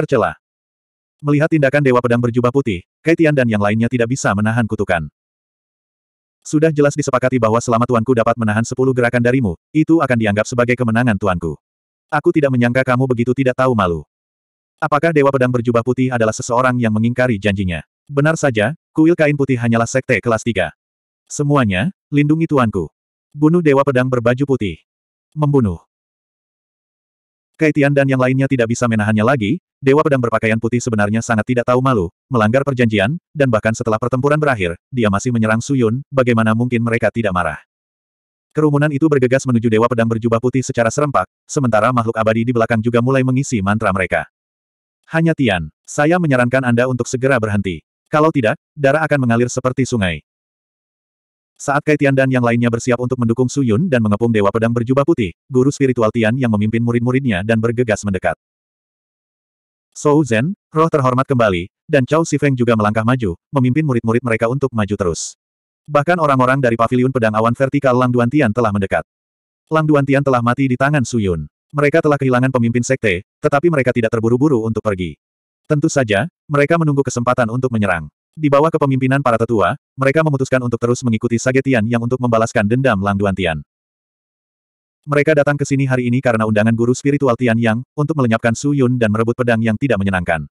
Tercela. Melihat tindakan Dewa Pedang berjubah putih, Kaitian dan yang lainnya tidak bisa menahan kutukan. Sudah jelas disepakati bahwa selama tuanku dapat menahan sepuluh gerakan darimu, itu akan dianggap sebagai kemenangan tuanku. Aku tidak menyangka kamu begitu tidak tahu malu. Apakah Dewa Pedang berjubah putih adalah seseorang yang mengingkari janjinya? Benar saja, kuil kain putih hanyalah sekte kelas tiga Semuanya, lindungi tuanku. Bunuh Dewa Pedang berbaju putih. Membunuh. Kaitian dan yang lainnya tidak bisa menahannya lagi, Dewa Pedang berpakaian putih sebenarnya sangat tidak tahu malu, melanggar perjanjian, dan bahkan setelah pertempuran berakhir, dia masih menyerang Suyun, bagaimana mungkin mereka tidak marah. Kerumunan itu bergegas menuju Dewa Pedang berjubah putih secara serempak, sementara makhluk abadi di belakang juga mulai mengisi mantra mereka. Hanya Tian, saya menyarankan Anda untuk segera berhenti. Kalau tidak, darah akan mengalir seperti sungai. Saat Kai Tian dan yang lainnya bersiap untuk mendukung Su Yun dan mengepung Dewa Pedang berjubah putih, guru spiritual Tian yang memimpin murid-muridnya dan bergegas mendekat. Shou Zen, roh terhormat kembali, dan Chao Sifeng juga melangkah maju, memimpin murid-murid mereka untuk maju terus. Bahkan orang-orang dari paviliun pedang awan vertikal Lang Duan Tian telah mendekat. Lang Duan Tian telah mati di tangan Su Yun. Mereka telah kehilangan pemimpin sekte, tetapi mereka tidak terburu-buru untuk pergi. Tentu saja, mereka menunggu kesempatan untuk menyerang. Di bawah kepemimpinan para tetua, mereka memutuskan untuk terus mengikuti Sagetian yang untuk membalaskan dendam Lang Duan Tian. Mereka datang ke sini hari ini karena undangan guru spiritual Tian Yang, untuk melenyapkan Su Yun dan merebut pedang yang tidak menyenangkan.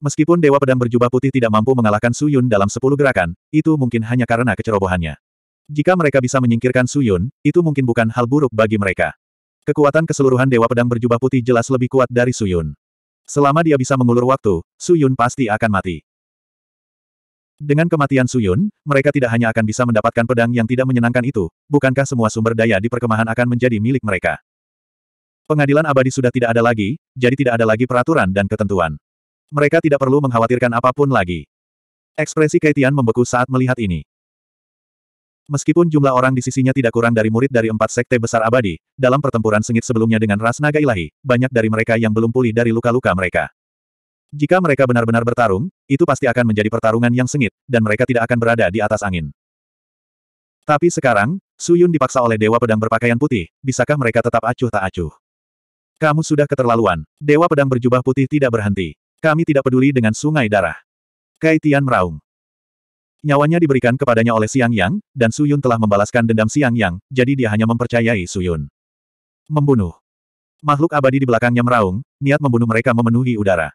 Meskipun Dewa Pedang Berjubah Putih tidak mampu mengalahkan Su Yun dalam sepuluh gerakan, itu mungkin hanya karena kecerobohannya. Jika mereka bisa menyingkirkan Su Yun, itu mungkin bukan hal buruk bagi mereka. Kekuatan keseluruhan Dewa Pedang Berjubah Putih jelas lebih kuat dari Su Yun. Selama dia bisa mengulur waktu, Su Yun pasti akan mati. Dengan kematian Suyun, mereka tidak hanya akan bisa mendapatkan pedang yang tidak menyenangkan itu, bukankah semua sumber daya di perkemahan akan menjadi milik mereka? Pengadilan abadi sudah tidak ada lagi, jadi tidak ada lagi peraturan dan ketentuan. Mereka tidak perlu mengkhawatirkan apapun lagi. Ekspresi Kaitian membeku saat melihat ini. Meskipun jumlah orang di sisinya tidak kurang dari murid dari empat sekte besar abadi, dalam pertempuran sengit sebelumnya dengan ras naga ilahi, banyak dari mereka yang belum pulih dari luka-luka mereka. Jika mereka benar-benar bertarung, itu pasti akan menjadi pertarungan yang sengit, dan mereka tidak akan berada di atas angin. Tapi sekarang, Suyun dipaksa oleh Dewa Pedang berpakaian putih, bisakah mereka tetap acuh tak acuh? Kamu sudah keterlaluan, Dewa Pedang berjubah putih tidak berhenti. Kami tidak peduli dengan sungai darah. Kai Tian meraung. Nyawanya diberikan kepadanya oleh Siang Yang, dan Suyun telah membalaskan dendam Siang Yang, jadi dia hanya mempercayai Suyun. Membunuh. Makhluk abadi di belakangnya meraung, niat membunuh mereka memenuhi udara.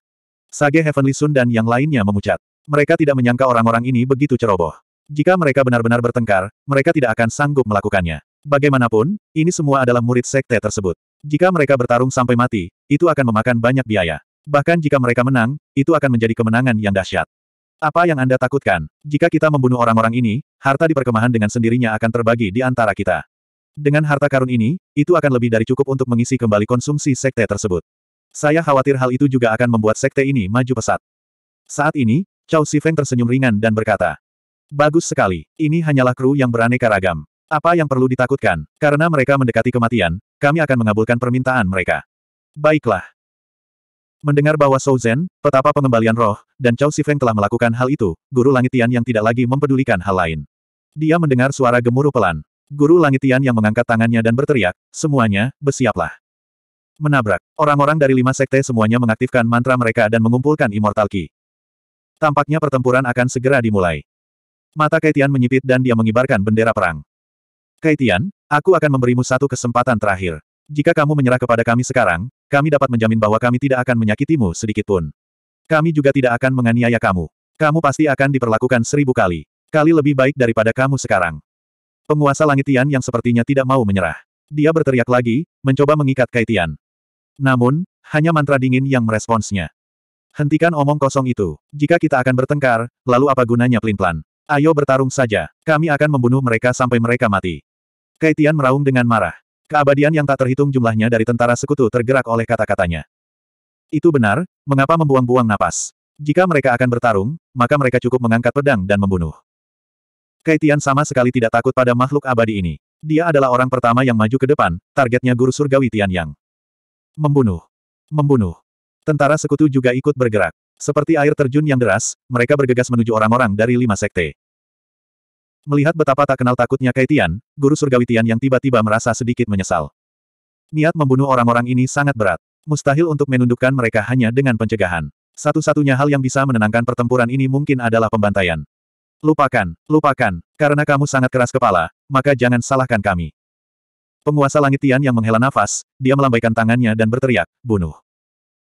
Sage Heavenly Sun dan yang lainnya memucat. Mereka tidak menyangka orang-orang ini begitu ceroboh. Jika mereka benar-benar bertengkar, mereka tidak akan sanggup melakukannya. Bagaimanapun, ini semua adalah murid sekte tersebut. Jika mereka bertarung sampai mati, itu akan memakan banyak biaya. Bahkan jika mereka menang, itu akan menjadi kemenangan yang dahsyat. Apa yang Anda takutkan? Jika kita membunuh orang-orang ini, harta di perkemahan dengan sendirinya akan terbagi di antara kita. Dengan harta karun ini, itu akan lebih dari cukup untuk mengisi kembali konsumsi sekte tersebut. Saya khawatir hal itu juga akan membuat sekte ini maju pesat. Saat ini, Cao Feng tersenyum ringan dan berkata, Bagus sekali, ini hanyalah kru yang beraneka ragam. Apa yang perlu ditakutkan? Karena mereka mendekati kematian, kami akan mengabulkan permintaan mereka. Baiklah. Mendengar bahwa Shou Zhen, petapa pengembalian roh, dan Cao Feng telah melakukan hal itu, Guru Langitian yang tidak lagi mempedulikan hal lain. Dia mendengar suara gemuruh pelan. Guru Langitian yang mengangkat tangannya dan berteriak, semuanya, bersiaplah. Menabrak. Orang-orang dari lima sekte semuanya mengaktifkan mantra mereka dan mengumpulkan Immortal Ki. Tampaknya pertempuran akan segera dimulai. Mata Kaitian menyipit dan dia mengibarkan bendera perang. Kaitian, aku akan memberimu satu kesempatan terakhir. Jika kamu menyerah kepada kami sekarang, kami dapat menjamin bahwa kami tidak akan menyakitimu sedikitpun. Kami juga tidak akan menganiaya kamu. Kamu pasti akan diperlakukan seribu kali. Kali lebih baik daripada kamu sekarang. Penguasa Langitian yang sepertinya tidak mau menyerah. Dia berteriak lagi, mencoba mengikat Kaitian. Namun, hanya mantra dingin yang meresponsnya. Hentikan omong kosong itu. Jika kita akan bertengkar, lalu apa gunanya pelin-pelan? Ayo bertarung saja. Kami akan membunuh mereka sampai mereka mati. Kaitian meraung dengan marah. Keabadian yang tak terhitung jumlahnya dari tentara sekutu tergerak oleh kata-katanya. Itu benar, mengapa membuang-buang napas? Jika mereka akan bertarung, maka mereka cukup mengangkat pedang dan membunuh. Kaitian sama sekali tidak takut pada makhluk abadi ini. Dia adalah orang pertama yang maju ke depan, targetnya guru surgawi Tian yang. Membunuh. Membunuh. Tentara sekutu juga ikut bergerak. Seperti air terjun yang deras, mereka bergegas menuju orang-orang dari lima sekte. Melihat betapa tak kenal takutnya Kaitian, guru surgawi Tian yang tiba-tiba merasa sedikit menyesal. Niat membunuh orang-orang ini sangat berat. Mustahil untuk menundukkan mereka hanya dengan pencegahan. Satu-satunya hal yang bisa menenangkan pertempuran ini mungkin adalah pembantaian. Lupakan, lupakan, karena kamu sangat keras kepala, maka jangan salahkan kami. Penguasa langit Tian yang menghela nafas, dia melambaikan tangannya dan berteriak, bunuh.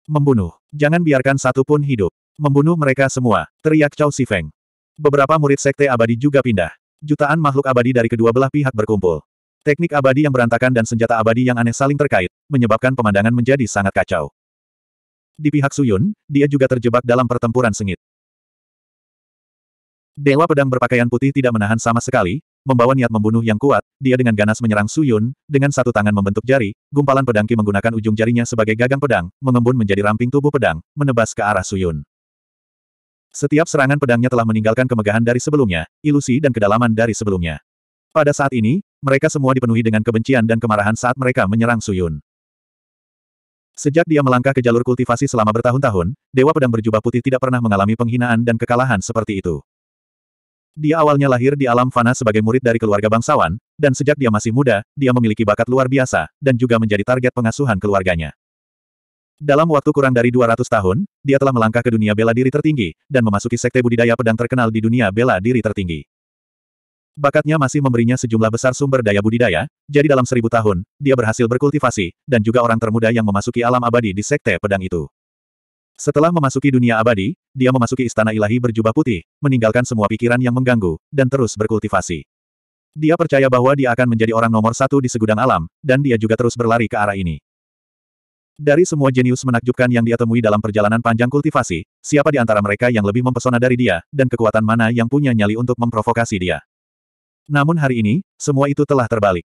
Membunuh. Jangan biarkan satu pun hidup. Membunuh mereka semua, teriak Cao Feng. Beberapa murid sekte abadi juga pindah. Jutaan makhluk abadi dari kedua belah pihak berkumpul. Teknik abadi yang berantakan dan senjata abadi yang aneh saling terkait, menyebabkan pemandangan menjadi sangat kacau. Di pihak Suyun, dia juga terjebak dalam pertempuran sengit. Dewa pedang berpakaian putih tidak menahan sama sekali, membawa niat membunuh yang kuat, dia dengan ganas menyerang Su Yun, dengan satu tangan membentuk jari, gumpalan pedangki menggunakan ujung jarinya sebagai gagang pedang, mengembun menjadi ramping tubuh pedang, menebas ke arah Su Yun. Setiap serangan pedangnya telah meninggalkan kemegahan dari sebelumnya, ilusi dan kedalaman dari sebelumnya. Pada saat ini, mereka semua dipenuhi dengan kebencian dan kemarahan saat mereka menyerang Su Yun. Sejak dia melangkah ke jalur kultivasi selama bertahun-tahun, Dewa Pedang Berjubah Putih tidak pernah mengalami penghinaan dan kekalahan seperti itu. Dia awalnya lahir di alam fana sebagai murid dari keluarga bangsawan, dan sejak dia masih muda, dia memiliki bakat luar biasa, dan juga menjadi target pengasuhan keluarganya. Dalam waktu kurang dari 200 tahun, dia telah melangkah ke dunia bela diri tertinggi, dan memasuki sekte budidaya pedang terkenal di dunia bela diri tertinggi. Bakatnya masih memberinya sejumlah besar sumber daya budidaya, jadi dalam seribu tahun, dia berhasil berkultivasi, dan juga orang termuda yang memasuki alam abadi di sekte pedang itu. Setelah memasuki dunia abadi, dia memasuki istana ilahi berjubah putih, meninggalkan semua pikiran yang mengganggu, dan terus berkultivasi. Dia percaya bahwa dia akan menjadi orang nomor satu di segudang alam, dan dia juga terus berlari ke arah ini. Dari semua jenius menakjubkan yang dia temui dalam perjalanan panjang kultivasi, siapa di antara mereka yang lebih mempesona dari dia, dan kekuatan mana yang punya nyali untuk memprovokasi dia. Namun hari ini, semua itu telah terbalik.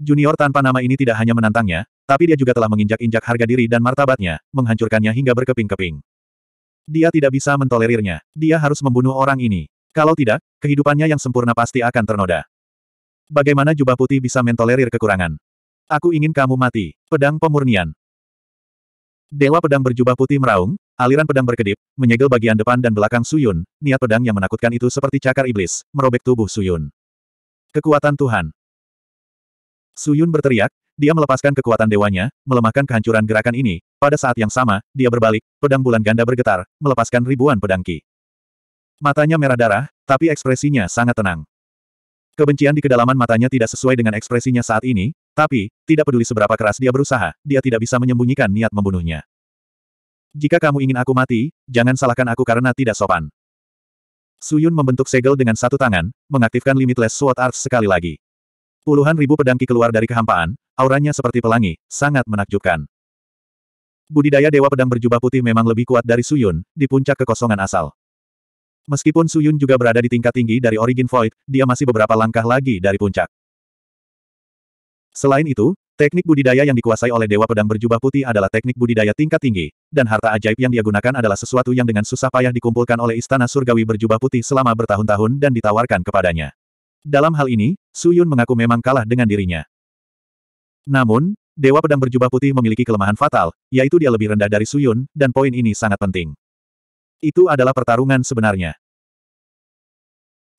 Junior tanpa nama ini tidak hanya menantangnya, tapi dia juga telah menginjak-injak harga diri dan martabatnya, menghancurkannya hingga berkeping-keping. Dia tidak bisa mentolerirnya. Dia harus membunuh orang ini. Kalau tidak, kehidupannya yang sempurna pasti akan ternoda. Bagaimana jubah putih bisa mentolerir kekurangan? Aku ingin kamu mati. Pedang pemurnian. Dewa pedang berjubah putih meraung, aliran pedang berkedip, menyegel bagian depan dan belakang Suyun, niat pedang yang menakutkan itu seperti cakar iblis, merobek tubuh Suyun. Kekuatan Tuhan. Suyun berteriak, dia melepaskan kekuatan dewanya, melemahkan kehancuran gerakan ini. Pada saat yang sama, dia berbalik, pedang bulan ganda bergetar, melepaskan ribuan pedang ki. Matanya merah darah, tapi ekspresinya sangat tenang. Kebencian di kedalaman matanya tidak sesuai dengan ekspresinya saat ini, tapi, tidak peduli seberapa keras dia berusaha, dia tidak bisa menyembunyikan niat membunuhnya. Jika kamu ingin aku mati, jangan salahkan aku karena tidak sopan. Suyun membentuk segel dengan satu tangan, mengaktifkan Limitless Sword Arts sekali lagi. Puluhan ribu pedangki keluar dari kehampaan, auranya seperti pelangi, sangat menakjubkan. Budidaya Dewa Pedang berjubah putih memang lebih kuat dari Suyun, di puncak kekosongan asal. Meskipun Suyun juga berada di tingkat tinggi dari Origin Void, dia masih beberapa langkah lagi dari puncak. Selain itu, teknik budidaya yang dikuasai oleh Dewa Pedang berjubah putih adalah teknik budidaya tingkat tinggi, dan harta ajaib yang dia gunakan adalah sesuatu yang dengan susah payah dikumpulkan oleh Istana Surgawi berjubah putih selama bertahun-tahun dan ditawarkan kepadanya. Dalam hal ini, Su Yun mengaku memang kalah dengan dirinya. Namun, Dewa Pedang Berjubah Putih memiliki kelemahan fatal, yaitu dia lebih rendah dari Su Yun, dan poin ini sangat penting. Itu adalah pertarungan sebenarnya.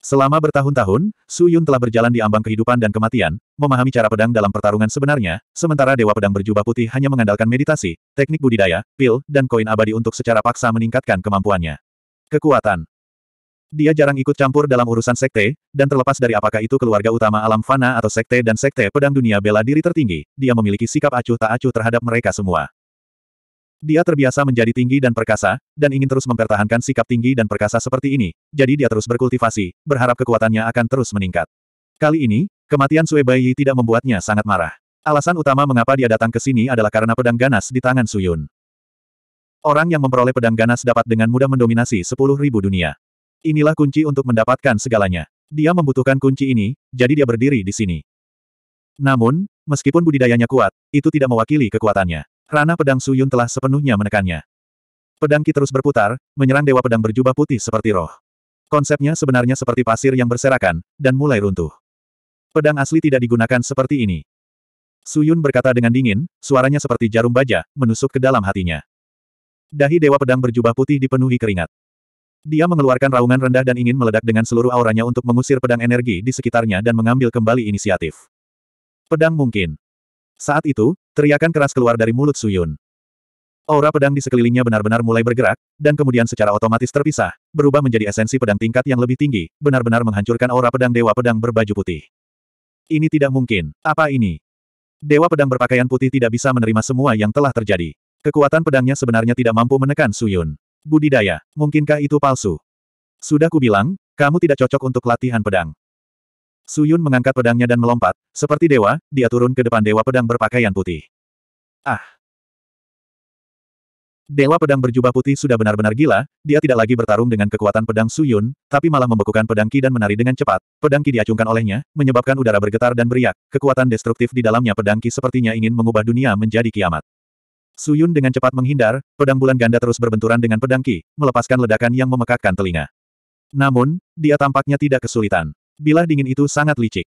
Selama bertahun-tahun, Su Yun telah berjalan di ambang kehidupan dan kematian, memahami cara pedang dalam pertarungan sebenarnya, sementara Dewa Pedang Berjubah Putih hanya mengandalkan meditasi, teknik budidaya, pil, dan koin abadi untuk secara paksa meningkatkan kemampuannya. Kekuatan dia jarang ikut campur dalam urusan sekte, dan terlepas dari apakah itu keluarga utama alam fana atau sekte dan sekte pedang dunia bela diri tertinggi, dia memiliki sikap acuh tak acuh terhadap mereka semua. Dia terbiasa menjadi tinggi dan perkasa, dan ingin terus mempertahankan sikap tinggi dan perkasa seperti ini, jadi dia terus berkultivasi, berharap kekuatannya akan terus meningkat. Kali ini, kematian Sui Bai Yi tidak membuatnya sangat marah. Alasan utama mengapa dia datang ke sini adalah karena pedang ganas di tangan Suyun. Orang yang memperoleh pedang ganas dapat dengan mudah mendominasi 10.000 dunia. Inilah kunci untuk mendapatkan segalanya. Dia membutuhkan kunci ini, jadi dia berdiri di sini. Namun, meskipun budidayanya kuat, itu tidak mewakili kekuatannya. Ranah pedang Suyun telah sepenuhnya menekannya. Pedang Ki terus berputar, menyerang dewa pedang berjubah putih seperti roh. Konsepnya sebenarnya seperti pasir yang berserakan, dan mulai runtuh. Pedang asli tidak digunakan seperti ini. Suyun berkata dengan dingin, suaranya seperti jarum baja, menusuk ke dalam hatinya. Dahi dewa pedang berjubah putih dipenuhi keringat. Dia mengeluarkan raungan rendah dan ingin meledak dengan seluruh auranya untuk mengusir pedang energi di sekitarnya dan mengambil kembali inisiatif. Pedang mungkin. Saat itu, teriakan keras keluar dari mulut Suyun. Aura pedang di sekelilingnya benar-benar mulai bergerak, dan kemudian secara otomatis terpisah, berubah menjadi esensi pedang tingkat yang lebih tinggi, benar-benar menghancurkan aura pedang Dewa Pedang berbaju putih. Ini tidak mungkin. Apa ini? Dewa Pedang berpakaian putih tidak bisa menerima semua yang telah terjadi. Kekuatan pedangnya sebenarnya tidak mampu menekan Suyun. Budidaya, mungkinkah itu palsu? Sudah kubilang, kamu tidak cocok untuk latihan pedang. Suyun mengangkat pedangnya dan melompat, seperti dewa, dia turun ke depan dewa pedang berpakaian putih. Ah! Dewa pedang berjubah putih sudah benar-benar gila, dia tidak lagi bertarung dengan kekuatan pedang Suyun, tapi malah membekukan pedang Ki dan menari dengan cepat. Pedang Ki diacungkan olehnya, menyebabkan udara bergetar dan beriak. Kekuatan destruktif di dalamnya pedang Ki sepertinya ingin mengubah dunia menjadi kiamat. Suyun dengan cepat menghindar, pedang bulan ganda terus berbenturan dengan pedang Ki, melepaskan ledakan yang memekakkan telinga. Namun, dia tampaknya tidak kesulitan. Bilah dingin itu sangat licik.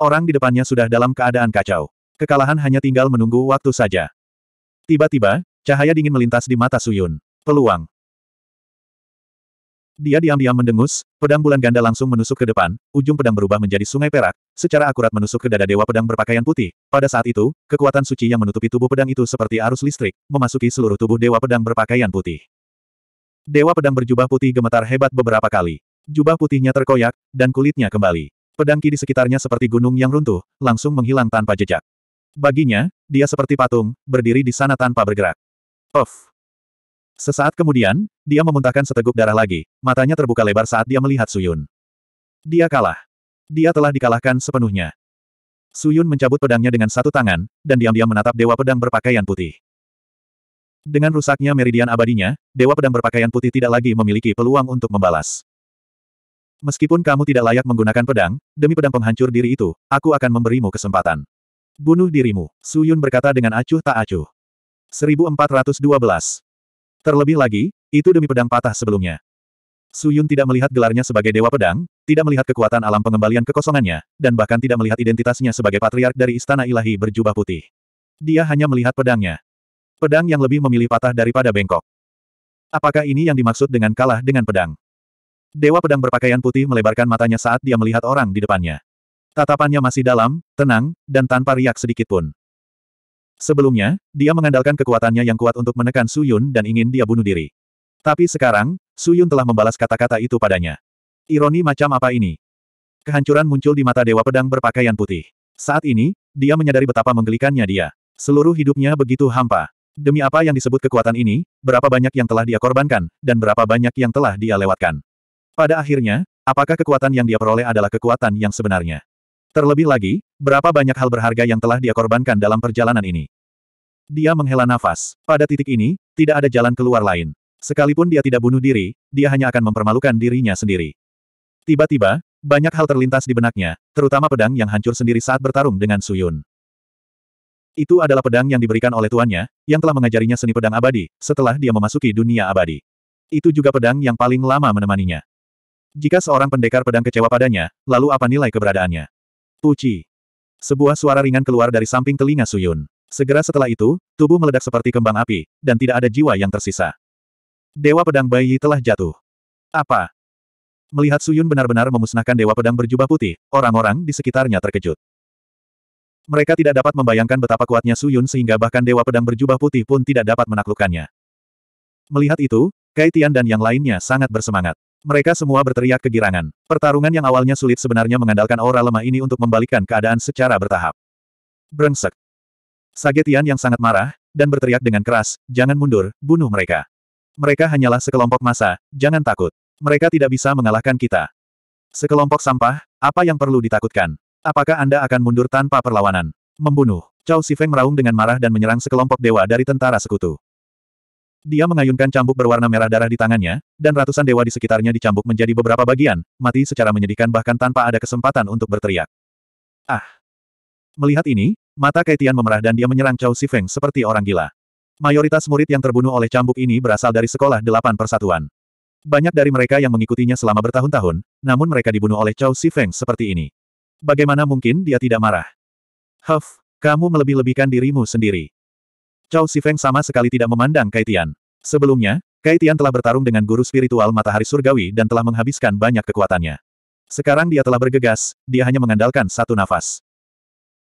Orang di depannya sudah dalam keadaan kacau. Kekalahan hanya tinggal menunggu waktu saja. Tiba-tiba, cahaya dingin melintas di mata Suyun. Peluang. Dia diam-diam mendengus, pedang bulan ganda langsung menusuk ke depan, ujung pedang berubah menjadi sungai perak, secara akurat menusuk ke dada dewa pedang berpakaian putih. Pada saat itu, kekuatan suci yang menutupi tubuh pedang itu seperti arus listrik, memasuki seluruh tubuh dewa pedang berpakaian putih. Dewa pedang berjubah putih gemetar hebat beberapa kali. Jubah putihnya terkoyak, dan kulitnya kembali. Pedang ki di sekitarnya seperti gunung yang runtuh, langsung menghilang tanpa jejak. Baginya, dia seperti patung, berdiri di sana tanpa bergerak. Off. Sesaat kemudian, dia memuntahkan seteguk darah lagi, matanya terbuka lebar saat dia melihat Suyun. Dia kalah. Dia telah dikalahkan sepenuhnya. Suyun mencabut pedangnya dengan satu tangan, dan diam-diam menatap Dewa Pedang berpakaian putih. Dengan rusaknya meridian abadinya, Dewa Pedang berpakaian putih tidak lagi memiliki peluang untuk membalas. Meskipun kamu tidak layak menggunakan pedang, demi pedang penghancur diri itu, aku akan memberimu kesempatan. Bunuh dirimu, Suyun berkata dengan acuh tak acuh. 1412 Terlebih lagi, itu demi pedang patah sebelumnya. Suyun tidak melihat gelarnya sebagai Dewa Pedang, tidak melihat kekuatan alam pengembalian kekosongannya, dan bahkan tidak melihat identitasnya sebagai patriark dari Istana Ilahi berjubah putih. Dia hanya melihat pedangnya. Pedang yang lebih memilih patah daripada bengkok. Apakah ini yang dimaksud dengan kalah dengan pedang? Dewa Pedang berpakaian putih melebarkan matanya saat dia melihat orang di depannya. Tatapannya masih dalam, tenang, dan tanpa riak sedikitpun. Sebelumnya, dia mengandalkan kekuatannya yang kuat untuk menekan Su Yun dan ingin dia bunuh diri. Tapi sekarang, Su Yun telah membalas kata-kata itu padanya. Ironi macam apa ini? Kehancuran muncul di mata Dewa Pedang berpakaian putih. Saat ini, dia menyadari betapa menggelikannya dia. Seluruh hidupnya begitu hampa. Demi apa yang disebut kekuatan ini, berapa banyak yang telah dia korbankan, dan berapa banyak yang telah dia lewatkan. Pada akhirnya, apakah kekuatan yang dia peroleh adalah kekuatan yang sebenarnya? Terlebih lagi, Berapa banyak hal berharga yang telah dia korbankan dalam perjalanan ini. Dia menghela nafas. Pada titik ini, tidak ada jalan keluar lain. Sekalipun dia tidak bunuh diri, dia hanya akan mempermalukan dirinya sendiri. Tiba-tiba, banyak hal terlintas di benaknya, terutama pedang yang hancur sendiri saat bertarung dengan Suyun. Itu adalah pedang yang diberikan oleh tuannya, yang telah mengajarinya seni pedang abadi, setelah dia memasuki dunia abadi. Itu juga pedang yang paling lama menemaninya. Jika seorang pendekar pedang kecewa padanya, lalu apa nilai keberadaannya? Puci. Sebuah suara ringan keluar dari samping telinga Suyun. Segera setelah itu, tubuh meledak seperti kembang api, dan tidak ada jiwa yang tersisa. Dewa pedang Bayi telah jatuh. Apa? Melihat Suyun benar-benar memusnahkan Dewa Pedang berjubah putih, orang-orang di sekitarnya terkejut. Mereka tidak dapat membayangkan betapa kuatnya Suyun sehingga bahkan Dewa Pedang berjubah putih pun tidak dapat menaklukkannya. Melihat itu, Kaitian dan yang lainnya sangat bersemangat. Mereka semua berteriak kegirangan. Pertarungan yang awalnya sulit sebenarnya mengandalkan aura lemah ini untuk membalikkan keadaan secara bertahap. Brengsek. Sagetian yang sangat marah, dan berteriak dengan keras, jangan mundur, bunuh mereka. Mereka hanyalah sekelompok massa, jangan takut. Mereka tidak bisa mengalahkan kita. Sekelompok sampah, apa yang perlu ditakutkan? Apakah Anda akan mundur tanpa perlawanan? Membunuh. Cao Sifeng meraung dengan marah dan menyerang sekelompok dewa dari tentara sekutu. Dia mengayunkan cambuk berwarna merah darah di tangannya, dan ratusan dewa di sekitarnya dicambuk menjadi beberapa bagian, mati secara menyedihkan bahkan tanpa ada kesempatan untuk berteriak. Ah! Melihat ini, mata Kaitian memerah dan dia menyerang Chao Sifeng seperti orang gila. Mayoritas murid yang terbunuh oleh cambuk ini berasal dari sekolah delapan persatuan. Banyak dari mereka yang mengikutinya selama bertahun-tahun, namun mereka dibunuh oleh Chao Sifeng seperti ini. Bagaimana mungkin dia tidak marah? Huff, kamu melebih-lebihkan dirimu sendiri. Cao Sifeng sama sekali tidak memandang Kaitian. Sebelumnya, Kaitian telah bertarung dengan guru spiritual matahari surgawi dan telah menghabiskan banyak kekuatannya. Sekarang dia telah bergegas, dia hanya mengandalkan satu nafas.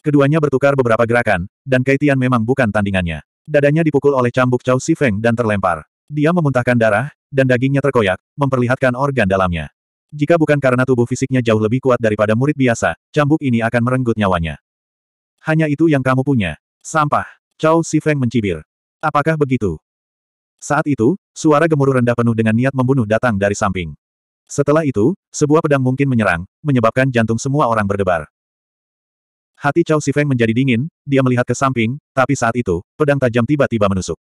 Keduanya bertukar beberapa gerakan, dan Kaitian memang bukan tandingannya. Dadanya dipukul oleh cambuk Cao Sifeng dan terlempar. Dia memuntahkan darah, dan dagingnya terkoyak, memperlihatkan organ dalamnya. Jika bukan karena tubuh fisiknya jauh lebih kuat daripada murid biasa, cambuk ini akan merenggut nyawanya. Hanya itu yang kamu punya. Sampah. Cao Sifeng mencibir. Apakah begitu? Saat itu, suara gemuruh rendah penuh dengan niat membunuh datang dari samping. Setelah itu, sebuah pedang mungkin menyerang, menyebabkan jantung semua orang berdebar. Hati Cao Sifeng menjadi dingin, dia melihat ke samping, tapi saat itu, pedang tajam tiba-tiba menusuk.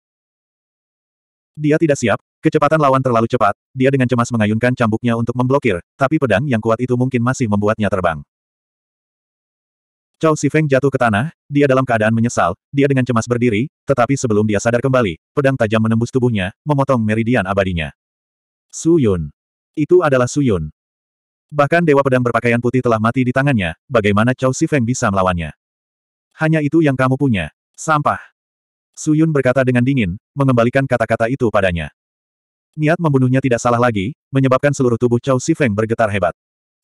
Dia tidak siap, kecepatan lawan terlalu cepat, dia dengan cemas mengayunkan cambuknya untuk memblokir, tapi pedang yang kuat itu mungkin masih membuatnya terbang. Cao Sifeng jatuh ke tanah, dia dalam keadaan menyesal, dia dengan cemas berdiri, tetapi sebelum dia sadar kembali, pedang tajam menembus tubuhnya, memotong meridian abadinya. Su Yun, Itu adalah Su Yun. Bahkan Dewa Pedang berpakaian putih telah mati di tangannya, bagaimana Cao Sifeng bisa melawannya? Hanya itu yang kamu punya. Sampah. Su Yun berkata dengan dingin, mengembalikan kata-kata itu padanya. Niat membunuhnya tidak salah lagi, menyebabkan seluruh tubuh Cao Sifeng bergetar hebat.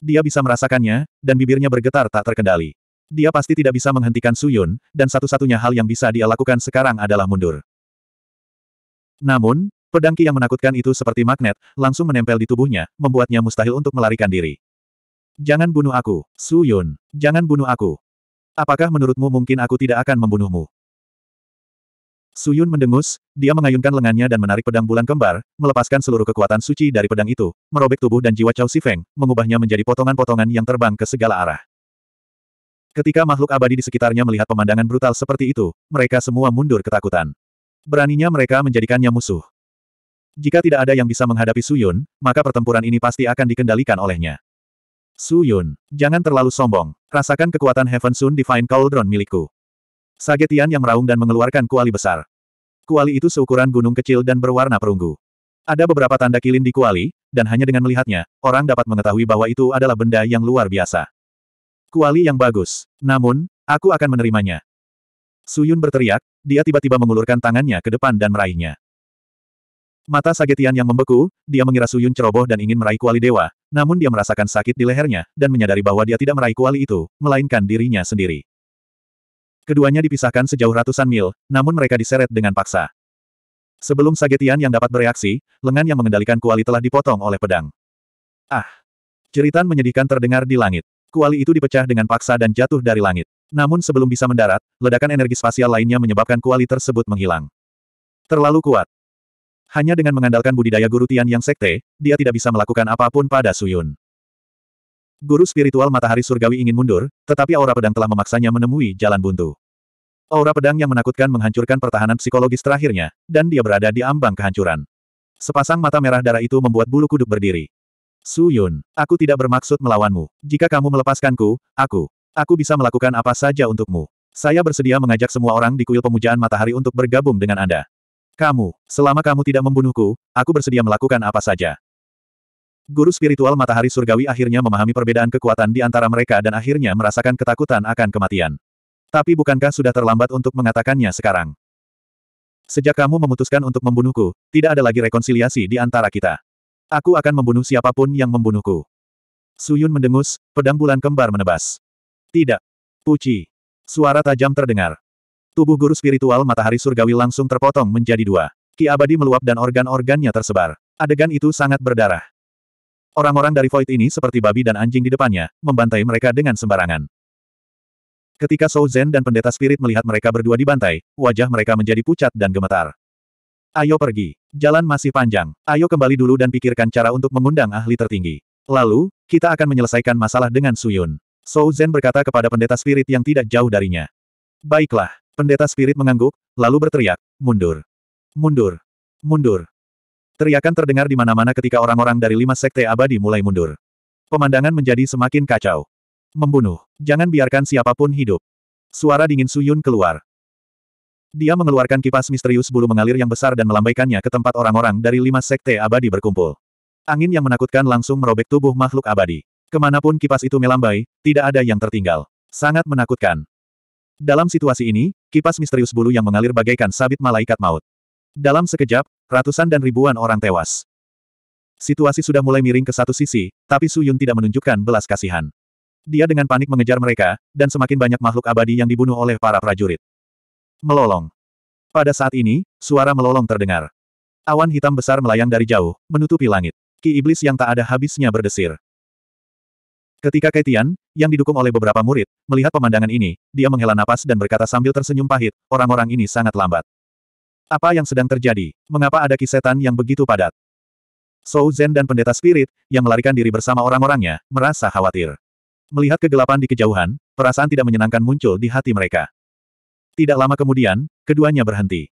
Dia bisa merasakannya, dan bibirnya bergetar tak terkendali. Dia pasti tidak bisa menghentikan Suyun, dan satu-satunya hal yang bisa dia lakukan sekarang adalah mundur. Namun, pedangki yang menakutkan itu seperti magnet, langsung menempel di tubuhnya, membuatnya mustahil untuk melarikan diri. Jangan bunuh aku, Suyun. Jangan bunuh aku. Apakah menurutmu mungkin aku tidak akan membunuhmu? Suyun mendengus, dia mengayunkan lengannya dan menarik pedang bulan kembar, melepaskan seluruh kekuatan suci dari pedang itu, merobek tubuh dan jiwa Chao Sifeng, mengubahnya menjadi potongan-potongan yang terbang ke segala arah. Ketika makhluk abadi di sekitarnya melihat pemandangan brutal seperti itu, mereka semua mundur ketakutan. Beraninya mereka menjadikannya musuh. Jika tidak ada yang bisa menghadapi Suyun, maka pertempuran ini pasti akan dikendalikan olehnya. Suyun, jangan terlalu sombong. Rasakan kekuatan Heaven Sun Divine Cauldron milikku. Sagetian yang meraung dan mengeluarkan kuali besar. Kuali itu seukuran gunung kecil dan berwarna perunggu. Ada beberapa tanda kilin di kuali, dan hanya dengan melihatnya, orang dapat mengetahui bahwa itu adalah benda yang luar biasa. Kuali yang bagus. Namun, aku akan menerimanya. Suyun berteriak, dia tiba-tiba mengulurkan tangannya ke depan dan meraihnya. Mata Sagetian yang membeku, dia mengira Suyun ceroboh dan ingin meraih kuali dewa, namun dia merasakan sakit di lehernya, dan menyadari bahwa dia tidak meraih kuali itu, melainkan dirinya sendiri. Keduanya dipisahkan sejauh ratusan mil, namun mereka diseret dengan paksa. Sebelum Sagetian yang dapat bereaksi, lengan yang mengendalikan kuali telah dipotong oleh pedang. Ah! Ceritan menyedihkan terdengar di langit. Kuali itu dipecah dengan paksa dan jatuh dari langit. Namun sebelum bisa mendarat, ledakan energi spasial lainnya menyebabkan kuali tersebut menghilang. Terlalu kuat. Hanya dengan mengandalkan budidaya guru Tian yang sekte, dia tidak bisa melakukan apapun pada Suyun. Guru spiritual matahari surgawi ingin mundur, tetapi aura pedang telah memaksanya menemui jalan buntu. Aura pedang yang menakutkan menghancurkan pertahanan psikologis terakhirnya, dan dia berada di ambang kehancuran. Sepasang mata merah darah itu membuat bulu kuduk berdiri. Su Yun, aku tidak bermaksud melawanmu. Jika kamu melepaskanku, aku, aku bisa melakukan apa saja untukmu. Saya bersedia mengajak semua orang di kuil pemujaan matahari untuk bergabung dengan Anda. Kamu, selama kamu tidak membunuhku, aku bersedia melakukan apa saja. Guru spiritual matahari surgawi akhirnya memahami perbedaan kekuatan di antara mereka dan akhirnya merasakan ketakutan akan kematian. Tapi bukankah sudah terlambat untuk mengatakannya sekarang? Sejak kamu memutuskan untuk membunuhku, tidak ada lagi rekonsiliasi di antara kita. Aku akan membunuh siapapun yang membunuhku. Suyun mendengus, pedang bulan kembar menebas. Tidak. Puci. Suara tajam terdengar. Tubuh guru spiritual matahari surgawi langsung terpotong menjadi dua. Ki abadi meluap dan organ-organnya tersebar. Adegan itu sangat berdarah. Orang-orang dari Void ini seperti babi dan anjing di depannya, membantai mereka dengan sembarangan. Ketika Shou Zen dan pendeta spirit melihat mereka berdua dibantai, wajah mereka menjadi pucat dan gemetar. Ayo pergi. Jalan masih panjang. Ayo kembali dulu dan pikirkan cara untuk mengundang ahli tertinggi. Lalu, kita akan menyelesaikan masalah dengan Suyun. Shou Zhen berkata kepada pendeta spirit yang tidak jauh darinya. Baiklah. Pendeta spirit mengangguk, lalu berteriak, mundur. Mundur. Mundur. Teriakan terdengar di mana-mana ketika orang-orang dari lima sekte abadi mulai mundur. Pemandangan menjadi semakin kacau. Membunuh. Jangan biarkan siapapun hidup. Suara dingin Suyun keluar. Dia mengeluarkan kipas misterius bulu mengalir yang besar dan melambaikannya ke tempat orang-orang dari lima sekte abadi berkumpul. Angin yang menakutkan langsung merobek tubuh makhluk abadi. Kemanapun kipas itu melambai, tidak ada yang tertinggal. Sangat menakutkan. Dalam situasi ini, kipas misterius bulu yang mengalir bagaikan sabit malaikat maut. Dalam sekejap, ratusan dan ribuan orang tewas. Situasi sudah mulai miring ke satu sisi, tapi Su Yun tidak menunjukkan belas kasihan. Dia dengan panik mengejar mereka, dan semakin banyak makhluk abadi yang dibunuh oleh para prajurit. Melolong. Pada saat ini, suara melolong terdengar. Awan hitam besar melayang dari jauh, menutupi langit. Ki iblis yang tak ada habisnya berdesir. Ketika Kaitian, yang didukung oleh beberapa murid, melihat pemandangan ini, dia menghela napas dan berkata sambil tersenyum pahit, orang-orang ini sangat lambat. Apa yang sedang terjadi? Mengapa ada kisetan yang begitu padat? Shou Zhen dan pendeta spirit, yang melarikan diri bersama orang-orangnya, merasa khawatir. Melihat kegelapan di kejauhan, perasaan tidak menyenangkan muncul di hati mereka. Tidak lama kemudian, keduanya berhenti.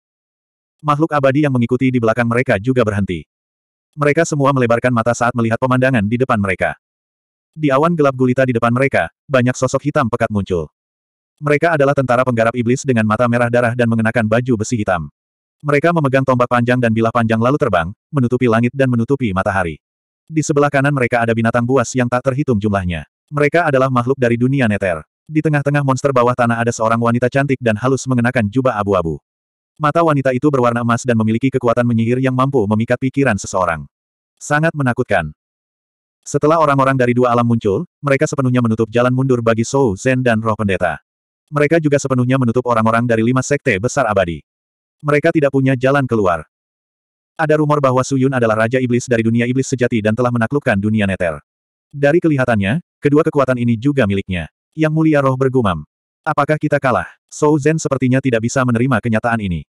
Makhluk abadi yang mengikuti di belakang mereka juga berhenti. Mereka semua melebarkan mata saat melihat pemandangan di depan mereka. Di awan gelap gulita di depan mereka, banyak sosok hitam pekat muncul. Mereka adalah tentara penggarap iblis dengan mata merah darah dan mengenakan baju besi hitam. Mereka memegang tombak panjang dan bilah panjang lalu terbang, menutupi langit dan menutupi matahari. Di sebelah kanan mereka ada binatang buas yang tak terhitung jumlahnya. Mereka adalah makhluk dari dunia neter. Di tengah-tengah monster bawah tanah ada seorang wanita cantik dan halus mengenakan jubah abu-abu. Mata wanita itu berwarna emas dan memiliki kekuatan menyihir yang mampu memikat pikiran seseorang. Sangat menakutkan. Setelah orang-orang dari dua alam muncul, mereka sepenuhnya menutup jalan mundur bagi Shou Zen dan roh pendeta. Mereka juga sepenuhnya menutup orang-orang dari lima sekte besar abadi. Mereka tidak punya jalan keluar. Ada rumor bahwa Yun adalah raja iblis dari dunia iblis sejati dan telah menaklukkan dunia neter. Dari kelihatannya, kedua kekuatan ini juga miliknya. Yang mulia roh bergumam. Apakah kita kalah? Shou Zhen sepertinya tidak bisa menerima kenyataan ini.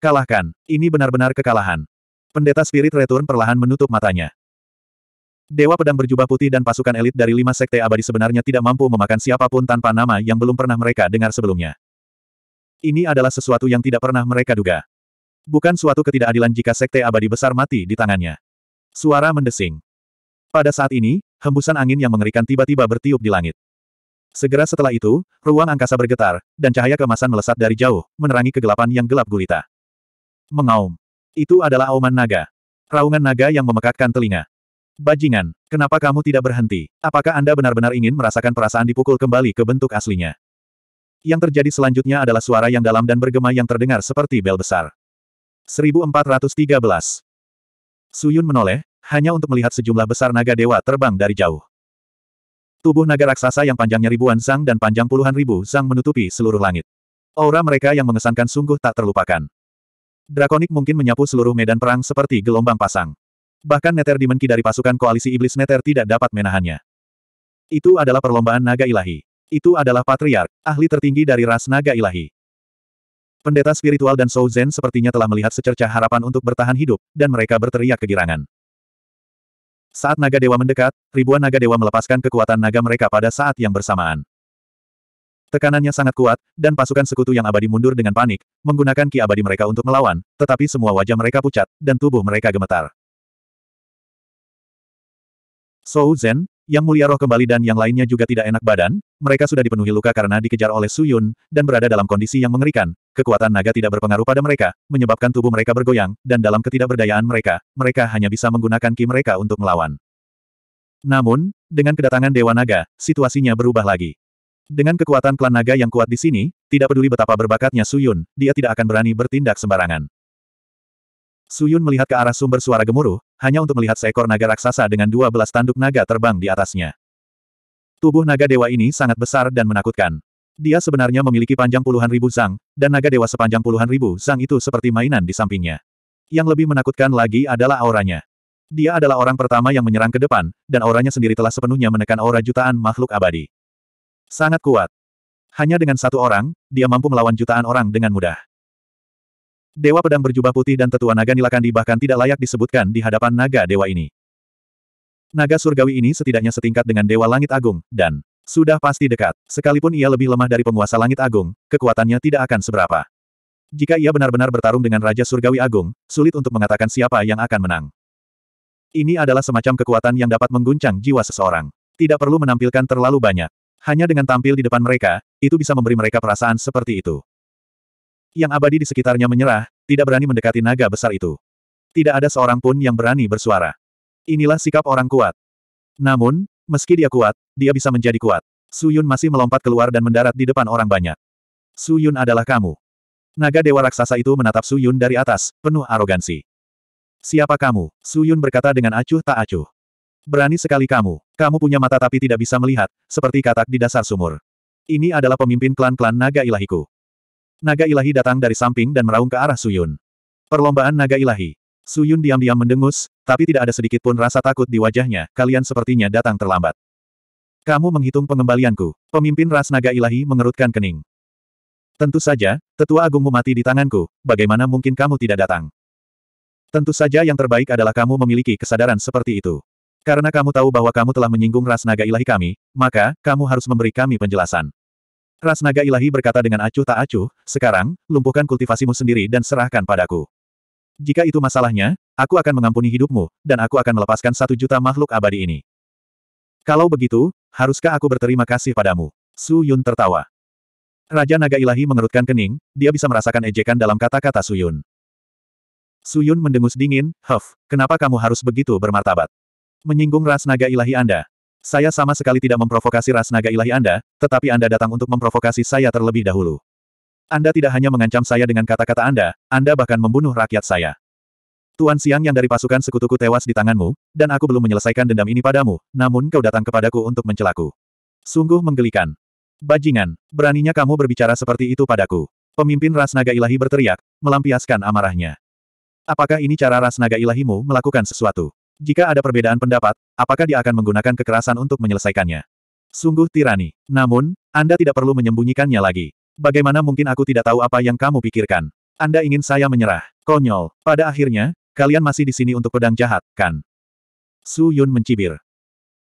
Kalahkan, ini benar-benar kekalahan. Pendeta Spirit Return perlahan menutup matanya. Dewa Pedang Berjubah Putih dan pasukan elit dari lima sekte abadi sebenarnya tidak mampu memakan siapapun tanpa nama yang belum pernah mereka dengar sebelumnya. Ini adalah sesuatu yang tidak pernah mereka duga. Bukan suatu ketidakadilan jika sekte abadi besar mati di tangannya. Suara mendesing. Pada saat ini, hembusan angin yang mengerikan tiba-tiba bertiup di langit. Segera setelah itu, ruang angkasa bergetar, dan cahaya kemasan melesat dari jauh, menerangi kegelapan yang gelap gulita. Mengaum. Itu adalah auman naga. Raungan naga yang memekakkan telinga. Bajingan, kenapa kamu tidak berhenti? Apakah Anda benar-benar ingin merasakan perasaan dipukul kembali ke bentuk aslinya? Yang terjadi selanjutnya adalah suara yang dalam dan bergema yang terdengar seperti bel besar. 1413 Suyun menoleh, hanya untuk melihat sejumlah besar naga dewa terbang dari jauh. Tubuh naga raksasa yang panjangnya ribuan sang dan panjang puluhan ribu sang menutupi seluruh langit. Aura mereka yang mengesankan sungguh tak terlupakan. Drakonik mungkin menyapu seluruh medan perang seperti gelombang pasang. Bahkan Nether Demon dari pasukan koalisi iblis Nether tidak dapat menahannya. Itu adalah perlombaan naga ilahi. Itu adalah patriark, ahli tertinggi dari ras naga ilahi. Pendeta spiritual dan Souzen sepertinya telah melihat secerca harapan untuk bertahan hidup, dan mereka berteriak kegirangan. Saat naga dewa mendekat, ribuan naga dewa melepaskan kekuatan naga mereka pada saat yang bersamaan. Tekanannya sangat kuat, dan pasukan sekutu yang abadi mundur dengan panik, menggunakan ki abadi mereka untuk melawan, tetapi semua wajah mereka pucat, dan tubuh mereka gemetar. Shou Zen. Yang Mulia Roh kembali dan yang lainnya juga tidak enak badan, mereka sudah dipenuhi luka karena dikejar oleh Su Yun dan berada dalam kondisi yang mengerikan. Kekuatan naga tidak berpengaruh pada mereka, menyebabkan tubuh mereka bergoyang, dan dalam ketidakberdayaan mereka, mereka hanya bisa menggunakan ki mereka untuk melawan. Namun, dengan kedatangan Dewa Naga, situasinya berubah lagi. Dengan kekuatan klan naga yang kuat di sini, tidak peduli betapa berbakatnya Su Yun, dia tidak akan berani bertindak sembarangan. Suyun melihat ke arah sumber suara gemuruh, hanya untuk melihat seekor naga raksasa dengan dua belas tanduk naga terbang di atasnya. Tubuh naga dewa ini sangat besar dan menakutkan. Dia sebenarnya memiliki panjang puluhan ribu zang, dan naga dewa sepanjang puluhan ribu zang itu seperti mainan di sampingnya. Yang lebih menakutkan lagi adalah auranya. Dia adalah orang pertama yang menyerang ke depan, dan auranya sendiri telah sepenuhnya menekan aura jutaan makhluk abadi. Sangat kuat. Hanya dengan satu orang, dia mampu melawan jutaan orang dengan mudah. Dewa pedang berjubah putih dan tetua naga Nilakandi bahkan tidak layak disebutkan di hadapan naga dewa ini. Naga surgawi ini setidaknya setingkat dengan Dewa Langit Agung, dan sudah pasti dekat. Sekalipun ia lebih lemah dari penguasa Langit Agung, kekuatannya tidak akan seberapa. Jika ia benar-benar bertarung dengan Raja Surgawi Agung, sulit untuk mengatakan siapa yang akan menang. Ini adalah semacam kekuatan yang dapat mengguncang jiwa seseorang. Tidak perlu menampilkan terlalu banyak. Hanya dengan tampil di depan mereka, itu bisa memberi mereka perasaan seperti itu. Yang abadi di sekitarnya menyerah, tidak berani mendekati naga besar itu. Tidak ada seorang pun yang berani bersuara. Inilah sikap orang kuat. Namun, meski dia kuat, dia bisa menjadi kuat. Suyun masih melompat keluar dan mendarat di depan orang banyak. Suyun adalah kamu. Naga Dewa Raksasa itu menatap Suyun dari atas, penuh arogansi. Siapa kamu? Suyun berkata dengan acuh tak acuh. Berani sekali kamu. Kamu punya mata tapi tidak bisa melihat, seperti katak di dasar sumur. Ini adalah pemimpin klan-klan naga ilahiku. Naga ilahi datang dari samping dan meraung ke arah Suyun. Perlombaan naga ilahi. Suyun diam-diam mendengus, tapi tidak ada sedikit pun rasa takut di wajahnya, kalian sepertinya datang terlambat. Kamu menghitung pengembalianku. Pemimpin ras naga ilahi mengerutkan kening. Tentu saja, tetua agungmu mati di tanganku, bagaimana mungkin kamu tidak datang? Tentu saja yang terbaik adalah kamu memiliki kesadaran seperti itu. Karena kamu tahu bahwa kamu telah menyinggung ras naga ilahi kami, maka, kamu harus memberi kami penjelasan. Ras naga ilahi berkata dengan acuh tak acuh, sekarang, lumpuhkan kultivasimu sendiri dan serahkan padaku. Jika itu masalahnya, aku akan mengampuni hidupmu, dan aku akan melepaskan satu juta makhluk abadi ini. Kalau begitu, haruskah aku berterima kasih padamu? Su Yun tertawa. Raja Naga Ilahi mengerutkan kening, dia bisa merasakan ejekan dalam kata-kata Su Yun. Su Yun mendengus dingin, Huff, kenapa kamu harus begitu bermartabat? Menyinggung ras Naga Ilahi Anda, saya sama sekali tidak memprovokasi ras naga ilahi Anda, tetapi Anda datang untuk memprovokasi saya terlebih dahulu. Anda tidak hanya mengancam saya dengan kata-kata Anda, Anda bahkan membunuh rakyat saya. Tuan Siang yang dari pasukan sekutuku tewas di tanganmu, dan aku belum menyelesaikan dendam ini padamu, namun kau datang kepadaku untuk mencelaku. Sungguh menggelikan. Bajingan, beraninya kamu berbicara seperti itu padaku. Pemimpin ras naga ilahi berteriak, melampiaskan amarahnya. Apakah ini cara ras naga ilahimu melakukan sesuatu? Jika ada perbedaan pendapat, apakah dia akan menggunakan kekerasan untuk menyelesaikannya? Sungguh tirani. Namun, Anda tidak perlu menyembunyikannya lagi. Bagaimana mungkin aku tidak tahu apa yang kamu pikirkan? Anda ingin saya menyerah. Konyol. Pada akhirnya, kalian masih di sini untuk pedang jahat, kan? Su Yun mencibir.